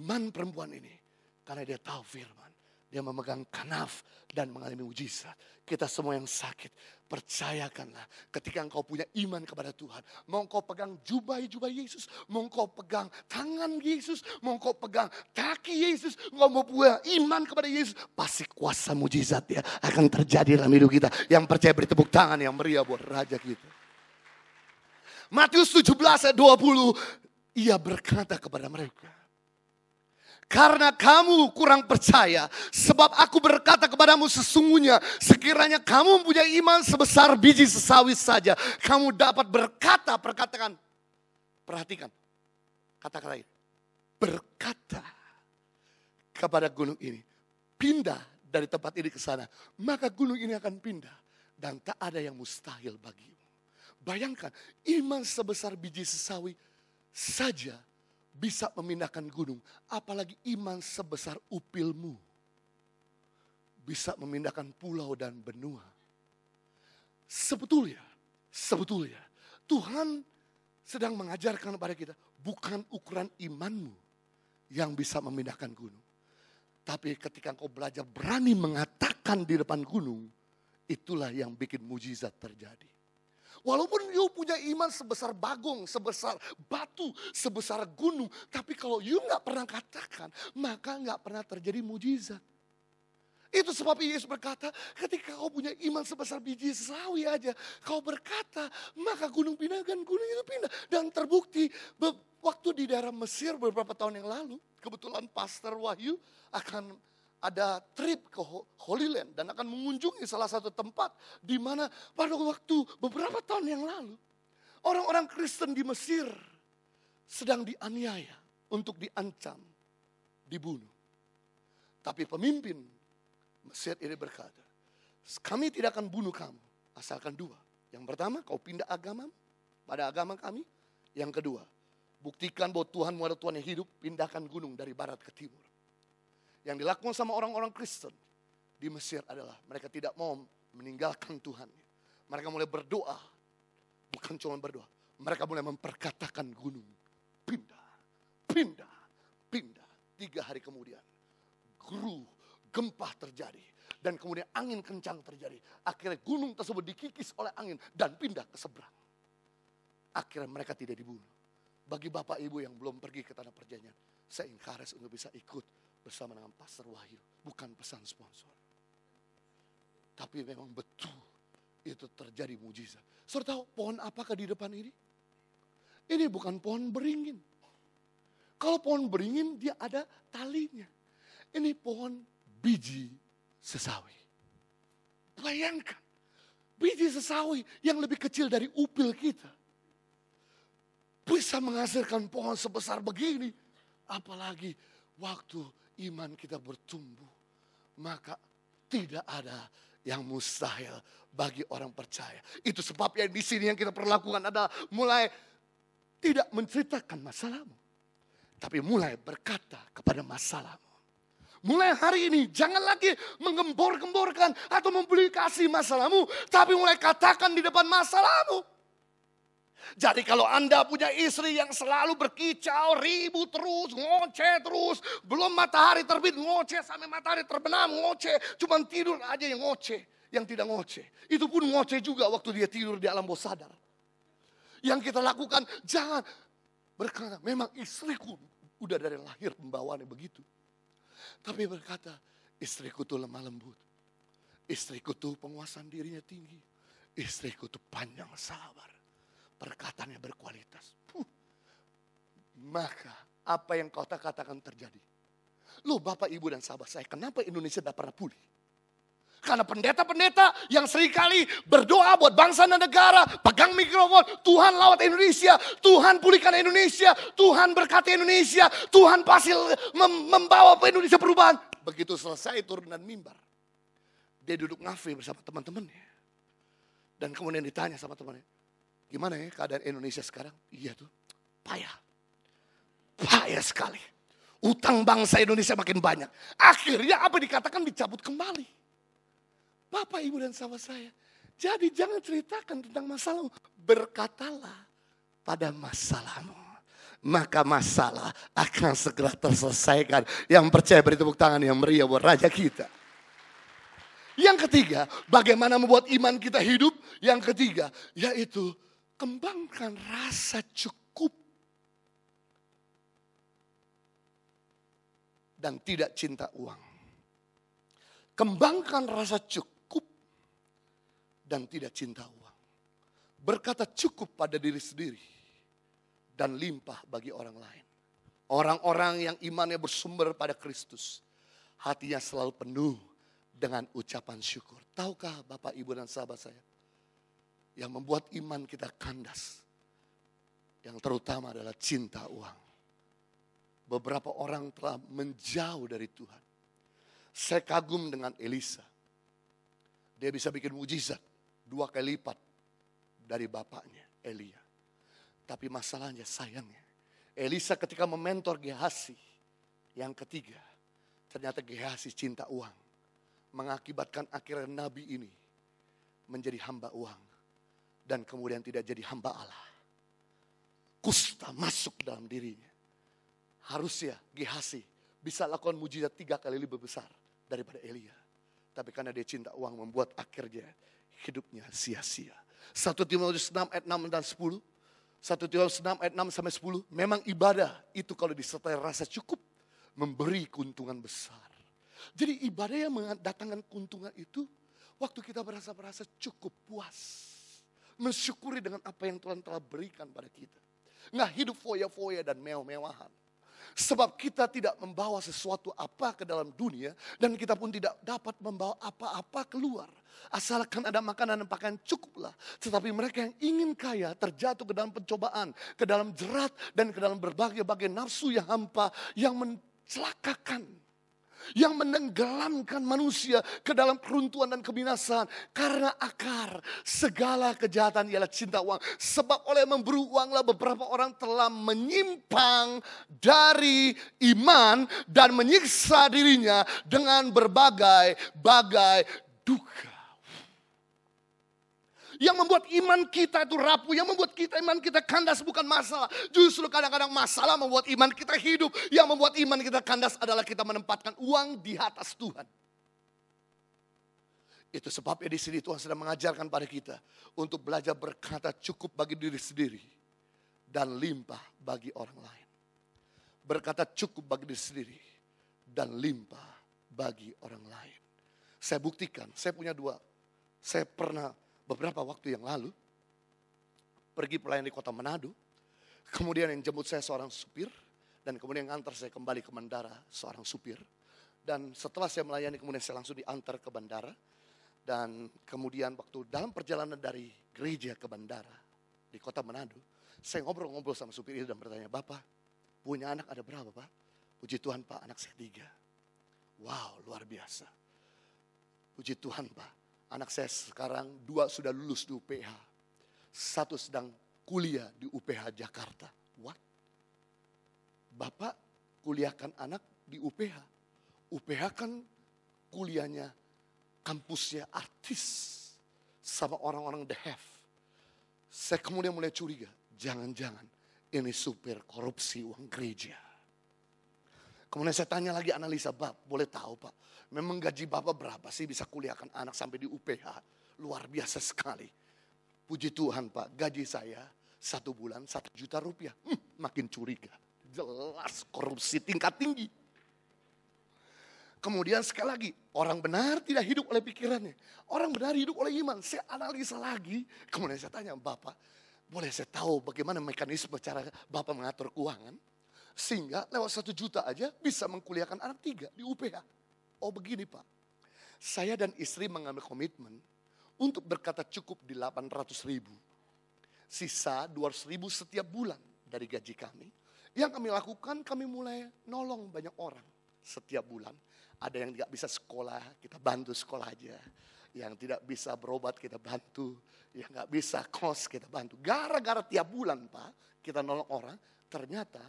iman perempuan ini karena dia tahu firman. Dia memegang kanaf dan mengalami mujizat. Kita semua yang sakit, percayakanlah ketika engkau punya iman kepada Tuhan. Mau engkau pegang jubah-jubah Yesus, mau engkau pegang tangan Yesus, mau engkau pegang kaki Yesus, engkau mau punya iman kepada Yesus, pasti kuasa mujizat ya akan terjadi dalam hidup kita. Yang percaya beri tepuk tangan yang meriah buat raja kita. Matius 17 ayat 20, ia berkata kepada mereka, karena kamu kurang percaya. Sebab aku berkata kepadamu sesungguhnya, sekiranya kamu mempunyai iman sebesar biji sesawi saja, kamu dapat berkata, perkatakan, perhatikan, kata-kata ini, berkata kepada gunung ini, pindah dari tempat ini ke sana, maka gunung ini akan pindah dan tak ada yang mustahil bagimu. Bayangkan, iman sebesar biji sesawi saja bisa memindahkan gunung, apalagi iman sebesar upilmu bisa memindahkan pulau dan benua. Sebetulnya, sebetulnya Tuhan sedang mengajarkan kepada kita bukan ukuran imanmu yang bisa memindahkan gunung. Tapi ketika engkau belajar berani mengatakan di depan gunung, itulah yang bikin mujizat terjadi. Walaupun you punya iman sebesar bagong, sebesar batu, sebesar gunung. Tapi kalau you nggak pernah katakan, maka nggak pernah terjadi mujizat. Itu sebab Yesus berkata, ketika kau punya iman sebesar biji sawi aja, kau berkata, maka gunung pindah kan gunung itu pindah. Dan terbukti, waktu di daerah Mesir beberapa tahun yang lalu, kebetulan Pastor Wahyu akan ada trip ke Holy Land dan akan mengunjungi salah satu tempat di mana pada waktu beberapa tahun yang lalu orang-orang Kristen di Mesir sedang dianiaya untuk diancam, dibunuh. Tapi pemimpin Mesir ini berkata, kami tidak akan bunuh kamu, asalkan dua. Yang pertama, kau pindah agama pada agama kami. Yang kedua, buktikan bahwa Tuhanmu ada Tuhan yang hidup, pindahkan gunung dari barat ke timur yang dilakukan sama orang-orang Kristen di Mesir adalah mereka tidak mau meninggalkan Tuhan. Mereka mulai berdoa, bukan cuma berdoa, mereka mulai memperkatakan gunung pindah, pindah, pindah. Tiga hari kemudian, guru gempa terjadi dan kemudian angin kencang terjadi. Akhirnya gunung tersebut dikikis oleh angin dan pindah ke seberang. Akhirnya mereka tidak dibunuh. Bagi bapak ibu yang belum pergi ke tanah perjanjian, saya ingkaris untuk bisa ikut bersama dengan Pastor Wahyu. Bukan pesan sponsor. Tapi memang betul itu terjadi mujizat. Saudara pohon apakah di depan ini? Ini bukan pohon beringin. Kalau pohon beringin dia ada talinya. Ini pohon biji sesawi. Bayangkan, biji sesawi yang lebih kecil dari upil kita. Bisa menghasilkan pohon sebesar begini. Apalagi waktu iman kita bertumbuh, maka tidak ada yang mustahil bagi orang percaya. Itu sebabnya di sini yang kita perlakukan adalah mulai tidak menceritakan masalahmu, tapi mulai berkata kepada masalahmu. Mulai hari ini jangan lagi menggembor-gemborkan atau mempublikasi masalahmu, tapi mulai katakan di depan masalahmu. Jadi kalau Anda punya istri yang selalu berkicau, ribut terus, ngoceh terus. Belum matahari terbit, ngoceh sampai matahari terbenam, ngoceh. Cuman tidur aja yang ngoceh, yang tidak ngoceh. Itu pun ngoceh juga waktu dia tidur di alam bawah sadar. Yang kita lakukan, jangan berkata, memang istriku udah dari lahir pembawaannya begitu. Tapi berkata, istriku tuh lemah lembut. Istriku tuh penguasaan dirinya tinggi. Istriku tuh panjang sabar perkataannya berkualitas. Puh. Maka apa yang kau katakan terjadi. Lu bapak ibu dan sahabat saya kenapa Indonesia tidak pernah pulih? Karena pendeta-pendeta yang seringkali berdoa buat bangsa dan negara, pegang mikrofon, Tuhan lawat Indonesia, Tuhan pulihkan Indonesia, Tuhan berkati Indonesia, Tuhan pasti mem membawa Indonesia perubahan. Begitu selesai turun dan mimbar, dia duduk ngafe bersama teman-temannya. Dan kemudian ditanya sama temannya, Gimana ya keadaan Indonesia sekarang? Iya tuh, payah. Payah sekali. Utang bangsa Indonesia makin banyak. Akhirnya apa dikatakan dicabut kembali. Bapak, Ibu, dan sahabat saya. Jadi jangan ceritakan tentang masalah. Berkatalah pada masalahmu maka masalah akan segera terselesaikan. Yang percaya beri tepuk tangan yang meriah buat raja kita. Yang ketiga, bagaimana membuat iman kita hidup? Yang ketiga, yaitu kembangkan rasa cukup dan tidak cinta uang. Kembangkan rasa cukup dan tidak cinta uang. Berkata cukup pada diri sendiri dan limpah bagi orang lain. Orang-orang yang imannya bersumber pada Kristus, hatinya selalu penuh dengan ucapan syukur. Tahukah Bapak, Ibu, dan sahabat saya? yang membuat iman kita kandas. Yang terutama adalah cinta uang. Beberapa orang telah menjauh dari Tuhan. Saya kagum dengan Elisa. Dia bisa bikin mujizat dua kali lipat dari bapaknya Elia. Tapi masalahnya sayangnya Elisa ketika mementor Gehasi yang ketiga ternyata Gehasi cinta uang mengakibatkan akhirnya nabi ini menjadi hamba uang dan kemudian tidak jadi hamba Allah. Kusta masuk dalam dirinya. Harusnya Gehasi bisa lakukan mujizat tiga kali lebih besar daripada Elia. Tapi karena dia cinta uang membuat akhirnya hidupnya sia-sia. 1 Timotius 6 ayat 6 dan 10. 1 Timotius 6 ayat 6 sampai 10. Memang ibadah itu kalau disertai rasa cukup memberi keuntungan besar. Jadi ibadah yang mendatangkan keuntungan itu waktu kita merasa merasa cukup puas mensyukuri dengan apa yang Tuhan telah berikan pada kita. Nggak hidup foya-foya dan mewah-mewahan. Sebab kita tidak membawa sesuatu apa ke dalam dunia dan kita pun tidak dapat membawa apa-apa keluar. Asalkan ada makanan dan pakaian cukuplah. Tetapi mereka yang ingin kaya terjatuh ke dalam pencobaan, ke dalam jerat dan ke dalam berbagai-bagai nafsu yang hampa yang mencelakakan yang menenggelamkan manusia ke dalam keruntuhan dan kebinasaan. Karena akar segala kejahatan ialah cinta uang. Sebab oleh memburu uanglah beberapa orang telah menyimpang dari iman dan menyiksa dirinya dengan berbagai-bagai duka. Yang membuat iman kita itu rapuh. Yang membuat kita iman kita kandas bukan masalah. Justru kadang-kadang masalah membuat iman kita hidup. Yang membuat iman kita kandas adalah kita menempatkan uang di atas Tuhan. Itu sebabnya di sini Tuhan sedang mengajarkan pada kita untuk belajar berkata cukup bagi diri sendiri dan limpah bagi orang lain. Berkata cukup bagi diri sendiri dan limpah bagi orang lain. Saya buktikan, saya punya dua. Saya pernah beberapa waktu yang lalu pergi pelayan di kota Manado. Kemudian yang jemput saya seorang supir dan kemudian yang antar saya kembali ke bandara seorang supir. Dan setelah saya melayani kemudian saya langsung diantar ke bandara dan kemudian waktu dalam perjalanan dari gereja ke bandara di kota Manado, saya ngobrol-ngobrol sama supir itu dan bertanya, Bapak punya anak ada berapa Pak? Puji Tuhan Pak, anak saya tiga. Wow, luar biasa. Puji Tuhan Pak, Anak saya sekarang dua sudah lulus di UPH. Satu sedang kuliah di UPH Jakarta. What? Bapak kuliahkan anak di UPH. UPH kan kuliahnya kampusnya artis sama orang-orang the have. Saya kemudian mulai curiga, jangan-jangan ini supir korupsi uang gereja. Kemudian saya tanya lagi analisa Bapak, boleh tahu Pak, memang gaji Bapak berapa sih bisa kuliahkan anak sampai di UPH? Luar biasa sekali. Puji Tuhan Pak, gaji saya satu bulan satu juta rupiah. Hmm, makin curiga, jelas korupsi tingkat tinggi. Kemudian sekali lagi, orang benar tidak hidup oleh pikirannya. Orang benar hidup oleh iman. Saya analisa lagi, kemudian saya tanya Bapak, boleh saya tahu bagaimana mekanisme cara Bapak mengatur keuangan? Sehingga lewat satu juta aja bisa mengkuliahkan anak tiga di UPH. Oh begini Pak, saya dan istri mengambil komitmen untuk berkata cukup di 800 ribu. Sisa 200 ribu setiap bulan dari gaji kami. Yang kami lakukan kami mulai nolong banyak orang setiap bulan. Ada yang tidak bisa sekolah, kita bantu sekolah aja. Yang tidak bisa berobat kita bantu. Yang nggak bisa kos kita bantu. Gara-gara tiap bulan Pak, kita nolong orang. Ternyata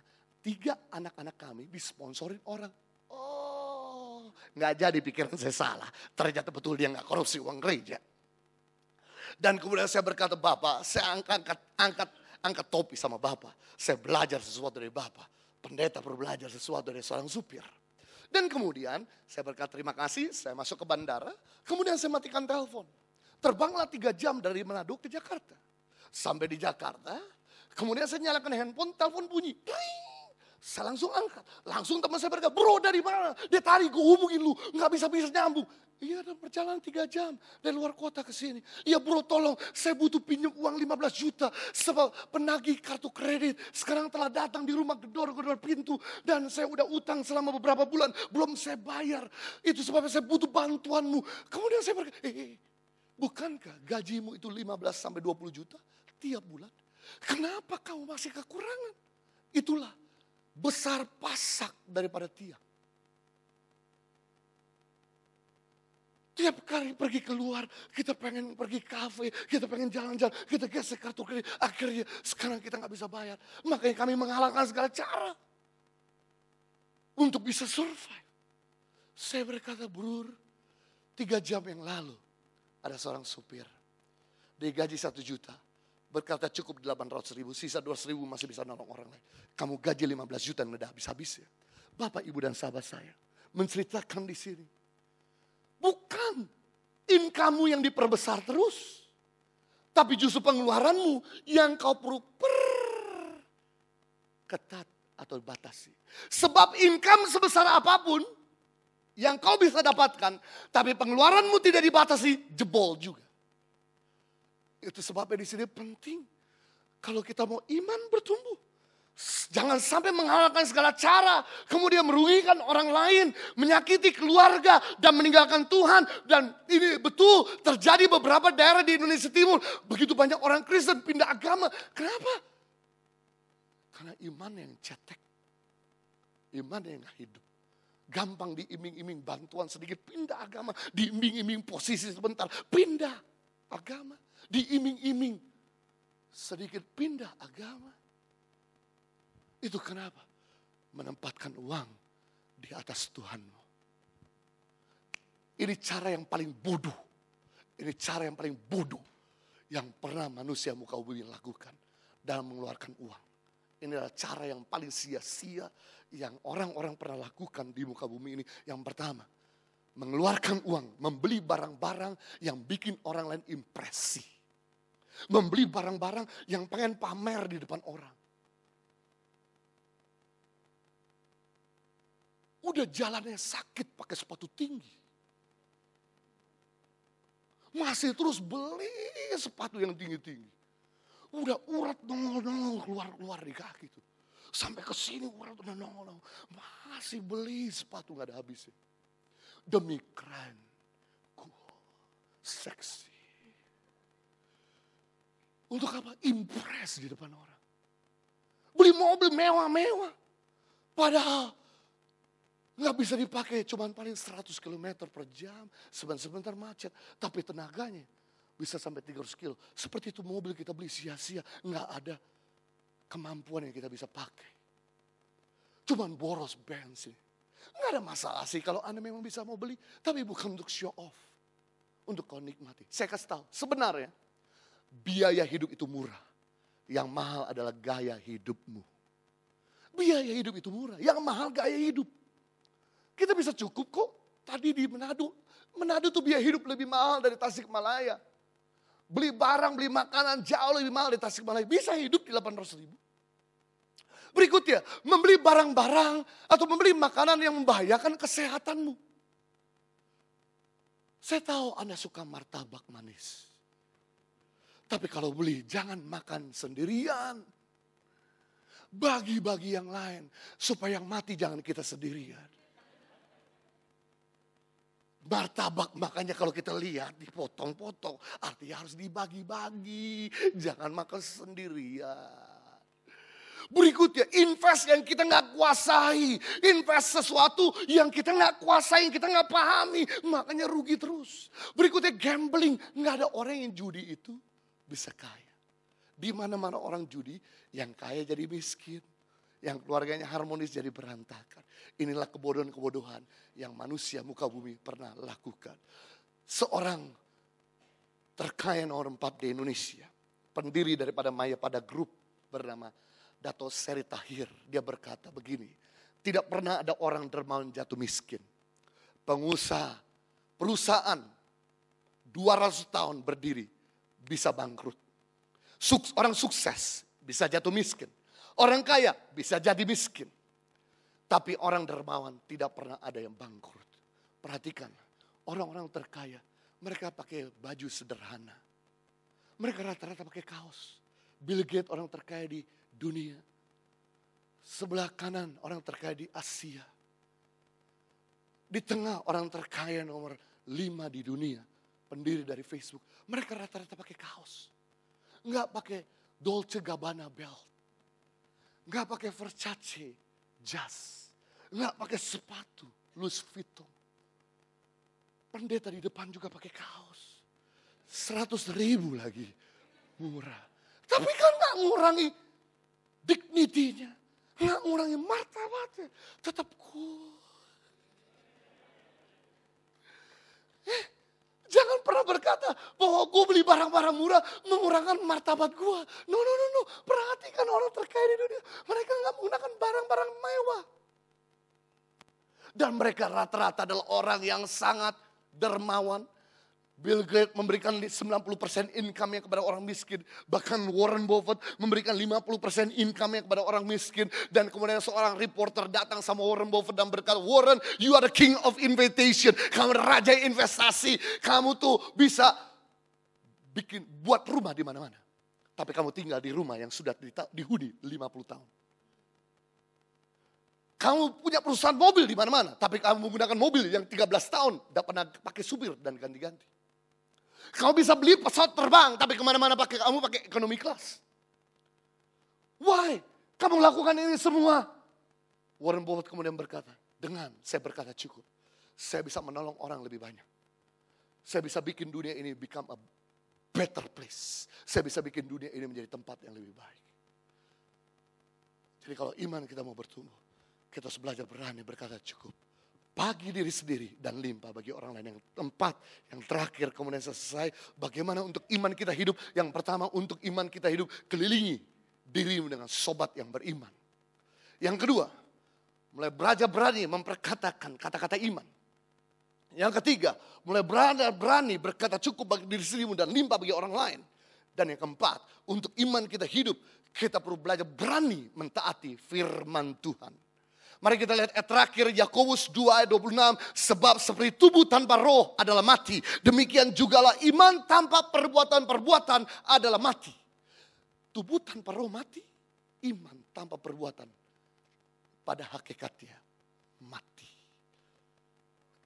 tiga anak-anak kami disponsorin orang. Oh, nggak jadi pikiran saya salah. Ternyata betul dia nggak korupsi uang gereja. Dan kemudian saya berkata, Bapak, saya angkat, angkat, angkat, angkat topi sama Bapak. Saya belajar sesuatu dari Bapak. Pendeta perlu belajar sesuatu dari seorang supir. Dan kemudian saya berkata terima kasih, saya masuk ke bandara. Kemudian saya matikan telepon. Terbanglah tiga jam dari Manado ke Jakarta. Sampai di Jakarta, kemudian saya nyalakan handphone, telepon bunyi. Ring! Saya langsung angkat. Langsung teman saya berkata, bro dari mana? Dia tarik gue hubungin lu. Nggak bisa-bisa nyambung. Iya ada perjalanan tiga jam dari luar kota ke sini. Iya bro tolong saya butuh pinjam uang 15 juta. Sebab penagih kartu kredit sekarang telah datang di rumah gedor-gedor pintu. Dan saya udah utang selama beberapa bulan. Belum saya bayar. Itu sebabnya saya butuh bantuanmu. Kemudian saya berkata, eh, eh bukankah gajimu itu 15 sampai 20 juta tiap bulan? Kenapa kamu masih kekurangan? Itulah besar pasak daripada tiang. Tiap kali pergi keluar, kita pengen pergi kafe, kita pengen jalan-jalan, kita gesek kartu kredit. Akhirnya sekarang kita nggak bisa bayar. Makanya kami menghalangkan segala cara untuk bisa survive. Saya berkata, Brur, tiga jam yang lalu ada seorang supir. Dia gaji satu juta berkata cukup 800 ribu, sisa 200 ribu masih bisa nolong orang lain. Kamu gaji 15 juta yang udah habis-habis ya. Bapak, Ibu dan sahabat saya menceritakan di sini. Bukan income yang diperbesar terus. Tapi justru pengeluaranmu yang kau perlu per ketat atau batasi. Sebab income sebesar apapun yang kau bisa dapatkan, tapi pengeluaranmu tidak dibatasi, jebol juga. Itu sebabnya di sini penting. Kalau kita mau iman bertumbuh, Jangan sampai menghalalkan segala cara, kemudian merugikan orang lain, menyakiti keluarga, dan meninggalkan Tuhan. Dan ini betul terjadi beberapa daerah di Indonesia Timur. Begitu banyak orang Kristen pindah agama. Kenapa? Karena iman yang cetek. Iman yang hidup. Gampang diiming-iming bantuan sedikit, pindah agama. Diiming-iming posisi sebentar, pindah agama diiming-iming sedikit pindah agama. Itu kenapa? Menempatkan uang di atas Tuhanmu. Ini cara yang paling bodoh. Ini cara yang paling bodoh yang pernah manusia muka bumi lakukan dalam mengeluarkan uang. Ini adalah cara yang paling sia-sia yang orang-orang pernah lakukan di muka bumi ini. Yang pertama, mengeluarkan uang, membeli barang-barang yang bikin orang lain impresi. Membeli barang-barang yang pengen pamer di depan orang. Udah jalannya sakit pakai sepatu tinggi. Masih terus beli sepatu yang tinggi-tinggi. Udah urat nongol-nongol keluar-keluar di kaki tuh. Sampai ke sini urat udah nongol-nongol. Masih beli sepatu gak ada habisnya. Demi keren, cool, seksi. Untuk apa? Impress di depan orang. Beli mobil mewah-mewah. Padahal nggak bisa dipakai cuman paling 100 km per jam. Sebentar-sebentar macet. Tapi tenaganya bisa sampai 300 kilo. Seperti itu mobil kita beli sia-sia. Nggak ada kemampuan yang kita bisa pakai. Cuman boros bensin. Nggak ada masalah sih kalau Anda memang bisa mau beli. Tapi bukan untuk show off. Untuk kau nikmati. Saya kasih tahu, sebenarnya biaya hidup itu murah. Yang mahal adalah gaya hidupmu. Biaya hidup itu murah, yang mahal gaya hidup. Kita bisa cukup kok. Tadi di Manado, Manado tuh biaya hidup lebih mahal dari Tasikmalaya. Beli barang, beli makanan jauh lebih mahal dari Tasikmalaya. Bisa hidup di 800 ribu. Berikutnya, membeli barang-barang atau membeli makanan yang membahayakan kesehatanmu. Saya tahu Anda suka martabak manis. Tapi kalau beli jangan makan sendirian. Bagi-bagi yang lain. Supaya yang mati jangan kita sendirian. Martabak makanya kalau kita lihat dipotong-potong. Artinya harus dibagi-bagi. Jangan makan sendirian. Berikutnya, invest yang kita nggak kuasai. Invest sesuatu yang kita nggak kuasai, kita nggak pahami. Makanya rugi terus. Berikutnya, gambling. Nggak ada orang yang judi itu bisa kaya. Di mana-mana orang judi, yang kaya jadi miskin, yang keluarganya harmonis jadi berantakan. Inilah kebodohan-kebodohan yang manusia muka bumi pernah lakukan. Seorang terkaya nomor empat di Indonesia, pendiri daripada Maya pada grup bernama Dato Seri Tahir. Dia berkata begini, tidak pernah ada orang dermawan jatuh miskin. Pengusaha, perusahaan 200 tahun berdiri bisa bangkrut. Suks, orang sukses bisa jatuh miskin. Orang kaya bisa jadi miskin. Tapi orang dermawan tidak pernah ada yang bangkrut. Perhatikan, orang-orang terkaya, mereka pakai baju sederhana. Mereka rata-rata pakai kaos. Bill Gates orang terkaya di dunia. Sebelah kanan orang terkaya di Asia. Di tengah orang terkaya nomor lima di dunia pendiri dari Facebook, mereka rata-rata pakai kaos. Nggak pakai Dolce Gabbana belt. Nggak pakai Versace jas. Nggak pakai sepatu Louis Vuitton. Pendeta di depan juga pakai kaos. Seratus ribu lagi. Murah. Tapi kan nggak ngurangi dignitinya. Nggak ngurangi martabatnya. Tetap cool. Eh, Jangan pernah berkata bahwa gue beli barang-barang murah mengurangkan martabat gue. No, no, no, no. Perhatikan orang terkaya di dunia. Mereka nggak menggunakan barang-barang mewah. Dan mereka rata-rata adalah orang yang sangat dermawan. Bill Gates memberikan 90% income-nya kepada orang miskin. Bahkan Warren Buffett memberikan 50% income-nya kepada orang miskin. Dan kemudian seorang reporter datang sama Warren Buffett dan berkata, Warren, you are the king of invitation. Kamu raja investasi. Kamu tuh bisa bikin buat rumah di mana-mana. Tapi kamu tinggal di rumah yang sudah dihuni 50 tahun. Kamu punya perusahaan mobil di mana-mana, tapi kamu menggunakan mobil yang 13 tahun, tidak pernah pakai supir dan ganti-ganti. Kau bisa beli pesawat terbang, tapi kemana-mana pakai kamu pakai ekonomi kelas. Why? Kamu lakukan ini semua. Warren Buffett kemudian berkata, dengan saya berkata cukup. Saya bisa menolong orang lebih banyak. Saya bisa bikin dunia ini become a better place. Saya bisa bikin dunia ini menjadi tempat yang lebih baik. Jadi kalau iman kita mau bertumbuh, kita harus belajar berani berkata cukup bagi diri sendiri dan limpah bagi orang lain yang tempat yang terakhir kemudian selesai bagaimana untuk iman kita hidup yang pertama untuk iman kita hidup kelilingi dirimu dengan sobat yang beriman yang kedua mulai belajar berani memperkatakan kata-kata iman yang ketiga mulai berani berani berkata cukup bagi diri sendirimu dan limpah bagi orang lain dan yang keempat untuk iman kita hidup kita perlu belajar berani mentaati firman Tuhan Mari kita lihat ayat terakhir Yakobus 2 ayat 26. Sebab seperti tubuh tanpa roh adalah mati. Demikian jugalah iman tanpa perbuatan-perbuatan adalah mati. Tubuh tanpa roh mati. Iman tanpa perbuatan. Pada hakikatnya mati.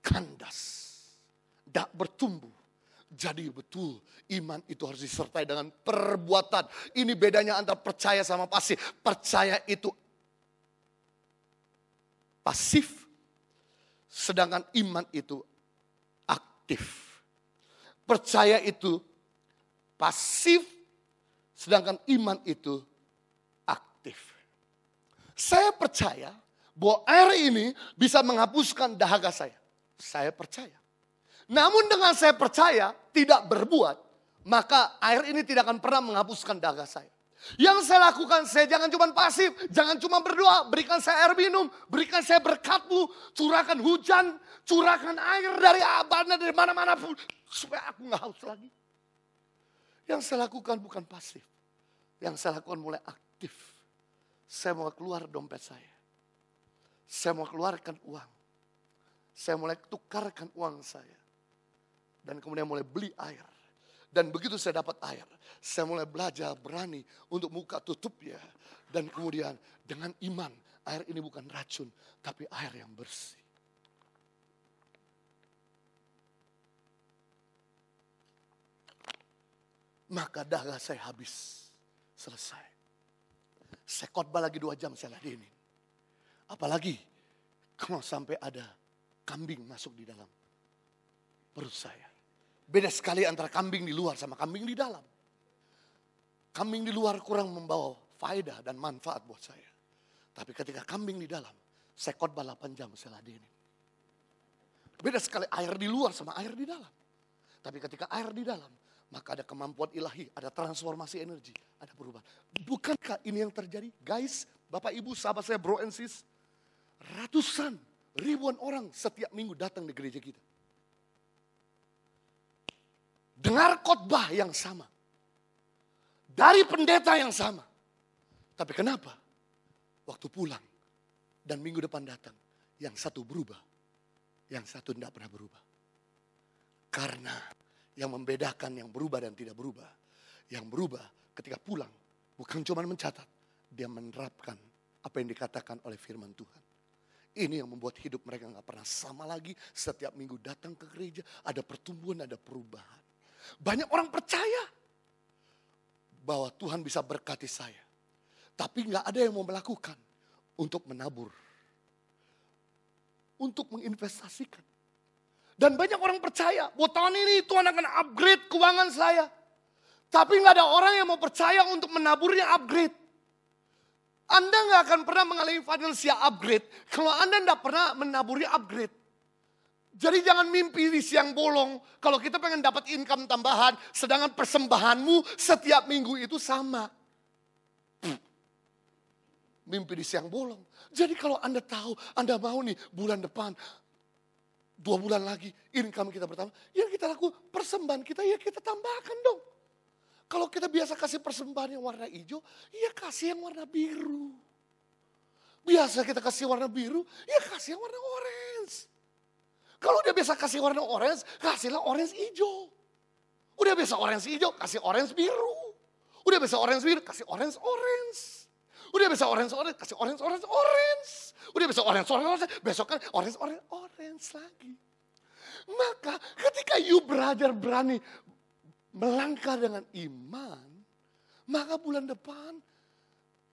Kandas. tak bertumbuh. Jadi betul iman itu harus disertai dengan perbuatan. Ini bedanya antara percaya sama pasti Percaya itu pasif. Sedangkan iman itu aktif. Percaya itu pasif, sedangkan iman itu aktif. Saya percaya bahwa air ini bisa menghapuskan dahaga saya. Saya percaya. Namun dengan saya percaya, tidak berbuat, maka air ini tidak akan pernah menghapuskan dahaga saya. Yang saya lakukan, saya jangan cuma pasif, jangan cuma berdoa, berikan saya air minum, berikan saya berkatmu, curahkan hujan, curahkan air dari abadnya dari mana-mana pun, supaya aku gak haus lagi. Yang saya lakukan bukan pasif, yang saya lakukan mulai aktif. Saya mau keluar dompet saya, saya mau keluarkan uang, saya mulai tukarkan uang saya, dan kemudian mulai beli air dan begitu saya dapat air, saya mulai belajar berani untuk muka tutup ya Dan kemudian dengan iman, air ini bukan racun, tapi air yang bersih. Maka dahaga saya habis. Selesai. Saya khotbah lagi dua jam saya ini Apalagi kalau sampai ada kambing masuk di dalam perut saya. Beda sekali antara kambing di luar sama kambing di dalam. Kambing di luar kurang membawa faedah dan manfaat buat saya. Tapi ketika kambing di dalam, saya khotbah 8 jam saya Beda sekali air di luar sama air di dalam. Tapi ketika air di dalam, maka ada kemampuan ilahi, ada transformasi energi, ada perubahan. Bukankah ini yang terjadi? Guys, Bapak Ibu, sahabat saya, bro and sis, ratusan, ribuan orang setiap minggu datang di gereja kita dengar khotbah yang sama. Dari pendeta yang sama. Tapi kenapa? Waktu pulang dan minggu depan datang, yang satu berubah, yang satu tidak pernah berubah. Karena yang membedakan yang berubah dan tidak berubah, yang berubah ketika pulang bukan cuma mencatat, dia menerapkan apa yang dikatakan oleh firman Tuhan. Ini yang membuat hidup mereka nggak pernah sama lagi. Setiap minggu datang ke gereja, ada pertumbuhan, ada perubahan. Banyak orang percaya bahwa Tuhan bisa berkati saya. Tapi nggak ada yang mau melakukan untuk menabur. Untuk menginvestasikan. Dan banyak orang percaya, bahwa tahun ini Tuhan akan upgrade keuangan saya. Tapi nggak ada orang yang mau percaya untuk menaburnya upgrade. Anda nggak akan pernah mengalami financial upgrade kalau Anda nggak pernah menaburi upgrade. Jadi jangan mimpi di siang bolong. Kalau kita pengen dapat income tambahan, sedangkan persembahanmu setiap minggu itu sama. Mimpi di siang bolong. Jadi kalau Anda tahu, Anda mau nih bulan depan, dua bulan lagi income kita bertambah, ya kita laku persembahan kita ya kita tambahkan dong. Kalau kita biasa kasih persembahan yang warna hijau, ya kasih yang warna biru. Biasa kita kasih warna biru, ya kasih yang warna orange. Kalau dia biasa kasih warna orange, kasihlah orange hijau. Udah biasa orange hijau, kasih orange biru. Udah biasa orange biru, kasih orange orange. Udah biasa orange orange, kasih orange orange orange. Udah biasa orange orange, orange. besok kan orange orange orange lagi. Maka ketika you belajar berani melangkah dengan iman, maka bulan depan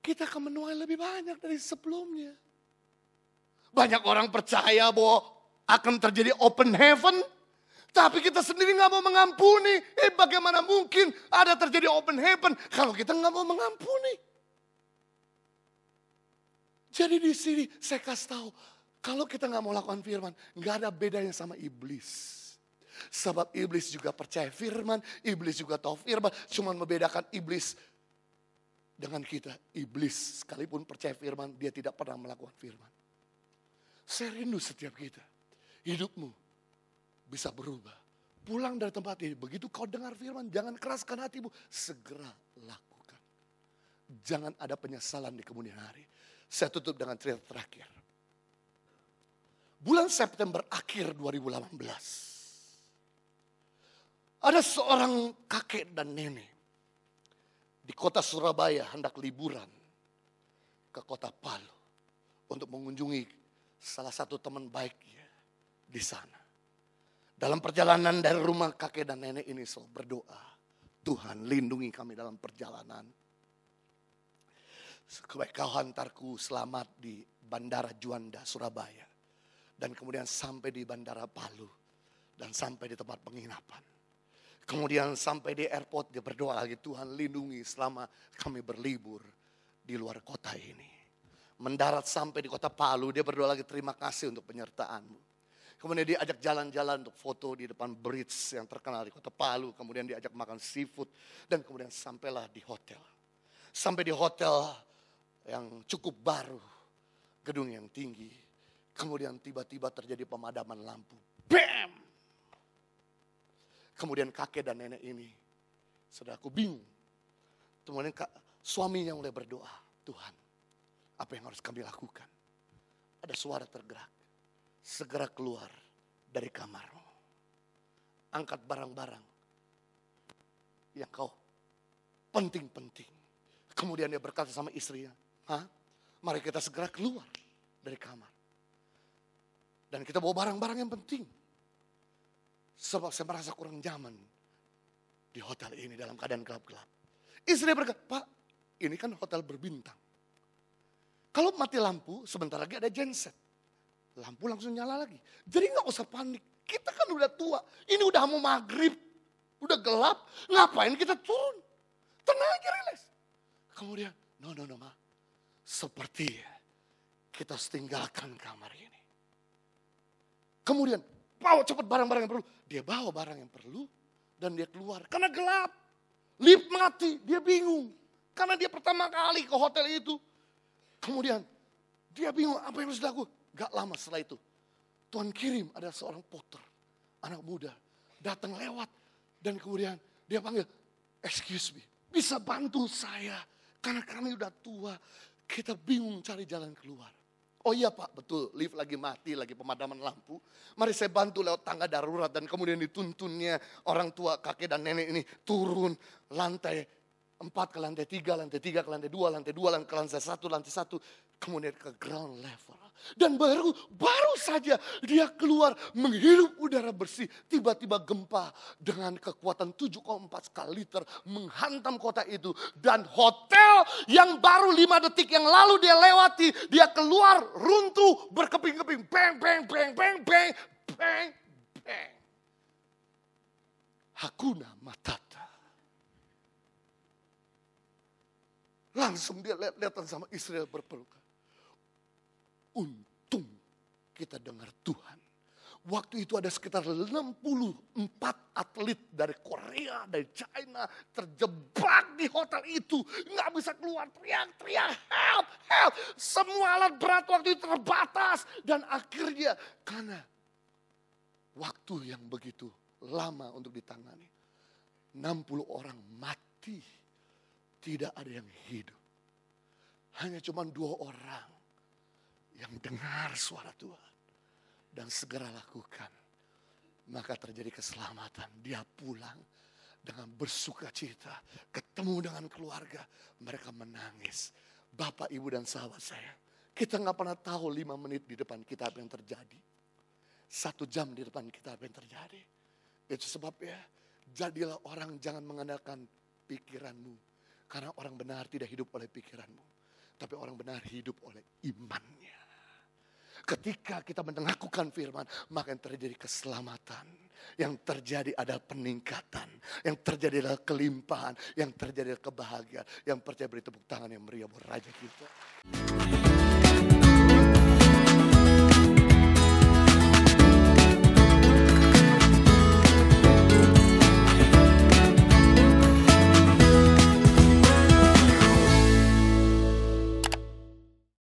kita akan menuai lebih banyak dari sebelumnya. Banyak orang percaya bahwa akan terjadi open heaven, tapi kita sendiri nggak mau mengampuni. Eh bagaimana mungkin ada terjadi open heaven kalau kita nggak mau mengampuni? Jadi di sini saya kasih tahu, kalau kita nggak mau lakukan firman, nggak ada bedanya sama iblis. Sebab iblis juga percaya firman, iblis juga tahu firman, cuman membedakan iblis dengan kita. Iblis sekalipun percaya firman, dia tidak pernah melakukan firman. Saya rindu setiap kita hidupmu bisa berubah. Pulang dari tempat ini, begitu kau dengar firman, jangan keraskan hatimu, segera lakukan. Jangan ada penyesalan di kemudian hari. Saya tutup dengan cerita terakhir. Bulan September akhir 2018, ada seorang kakek dan nenek di kota Surabaya hendak liburan ke kota Palu untuk mengunjungi salah satu teman baiknya di sana. Dalam perjalanan dari rumah kakek dan nenek ini so berdoa. Tuhan lindungi kami dalam perjalanan. Kau hantarku selamat di Bandara Juanda, Surabaya. Dan kemudian sampai di Bandara Palu. Dan sampai di tempat penginapan. Kemudian sampai di airport dia berdoa lagi. Tuhan lindungi selama kami berlibur di luar kota ini. Mendarat sampai di kota Palu dia berdoa lagi terima kasih untuk penyertaanmu Kemudian diajak jalan-jalan untuk foto di depan bridge yang terkenal di kota Palu. Kemudian diajak makan seafood. Dan kemudian sampailah di hotel. Sampai di hotel yang cukup baru. Gedung yang tinggi. Kemudian tiba-tiba terjadi pemadaman lampu. Bam! Kemudian kakek dan nenek ini. Sudah aku bingung. Kemudian kak, suaminya mulai berdoa. Tuhan, apa yang harus kami lakukan? Ada suara tergerak segera keluar dari kamarmu. Angkat barang-barang yang kau penting-penting. Kemudian dia berkata sama istrinya, ha? mari kita segera keluar dari kamar. Dan kita bawa barang-barang yang penting. Sebab saya merasa kurang zaman di hotel ini dalam keadaan gelap-gelap. Istri berkata, Pak, ini kan hotel berbintang. Kalau mati lampu, sebentar lagi ada genset lampu langsung nyala lagi. Jadi nggak usah panik. Kita kan udah tua, ini udah mau maghrib, udah gelap, ngapain kita turun? Tenang aja, relax. Kemudian, no, no, no, ma. Seperti kita setinggalkan kamar ini. Kemudian, bawa cepat barang-barang yang perlu. Dia bawa barang yang perlu dan dia keluar. Karena gelap, lift mati, dia bingung. Karena dia pertama kali ke hotel itu. Kemudian, dia bingung apa yang harus dilakukan Gak lama setelah itu, Tuhan kirim ada seorang puter anak muda, datang lewat. Dan kemudian dia panggil, excuse me, bisa bantu saya. Karena kami udah tua, kita bingung cari jalan keluar. Oh iya pak, betul. Lift lagi mati, lagi pemadaman lampu. Mari saya bantu lewat tangga darurat dan kemudian dituntunnya orang tua, kakek dan nenek ini turun lantai empat ke lantai tiga, lantai tiga ke lantai dua, lantai dua ke lantai satu, lantai satu. Kemudian ke ground level. Dan baru baru saja dia keluar menghirup udara bersih. Tiba-tiba gempa dengan kekuatan 7,4 skala liter menghantam kota itu. Dan hotel yang baru 5 detik yang lalu dia lewati. Dia keluar runtuh berkeping-keping. Bang, bang, bang, bang, bang, bang, bang. Hakuna Matata. Langsung dia lihat-lihatan sama Israel berpeluk untung kita dengar Tuhan. Waktu itu ada sekitar 64 atlet dari Korea, dari China terjebak di hotel itu. Nggak bisa keluar, teriak-teriak, help, help. Semua alat berat waktu itu terbatas. Dan akhirnya karena waktu yang begitu lama untuk ditangani. 60 orang mati, tidak ada yang hidup. Hanya cuma dua orang yang dengar suara Tuhan dan segera lakukan. Maka terjadi keselamatan. Dia pulang dengan bersuka cita, ketemu dengan keluarga. Mereka menangis. Bapak, ibu, dan sahabat saya. Kita nggak pernah tahu lima menit di depan kita apa yang terjadi. Satu jam di depan kita apa yang terjadi. Itu sebabnya jadilah orang jangan mengandalkan pikiranmu. Karena orang benar tidak hidup oleh pikiranmu. Tapi orang benar hidup oleh imannya. Ketika kita melakukan firman, maka yang terjadi keselamatan. Yang terjadi adalah peningkatan. Yang terjadi adalah kelimpahan. Yang terjadi adalah kebahagiaan. Yang percaya beri tepuk tangan yang meriah buat Raja kita.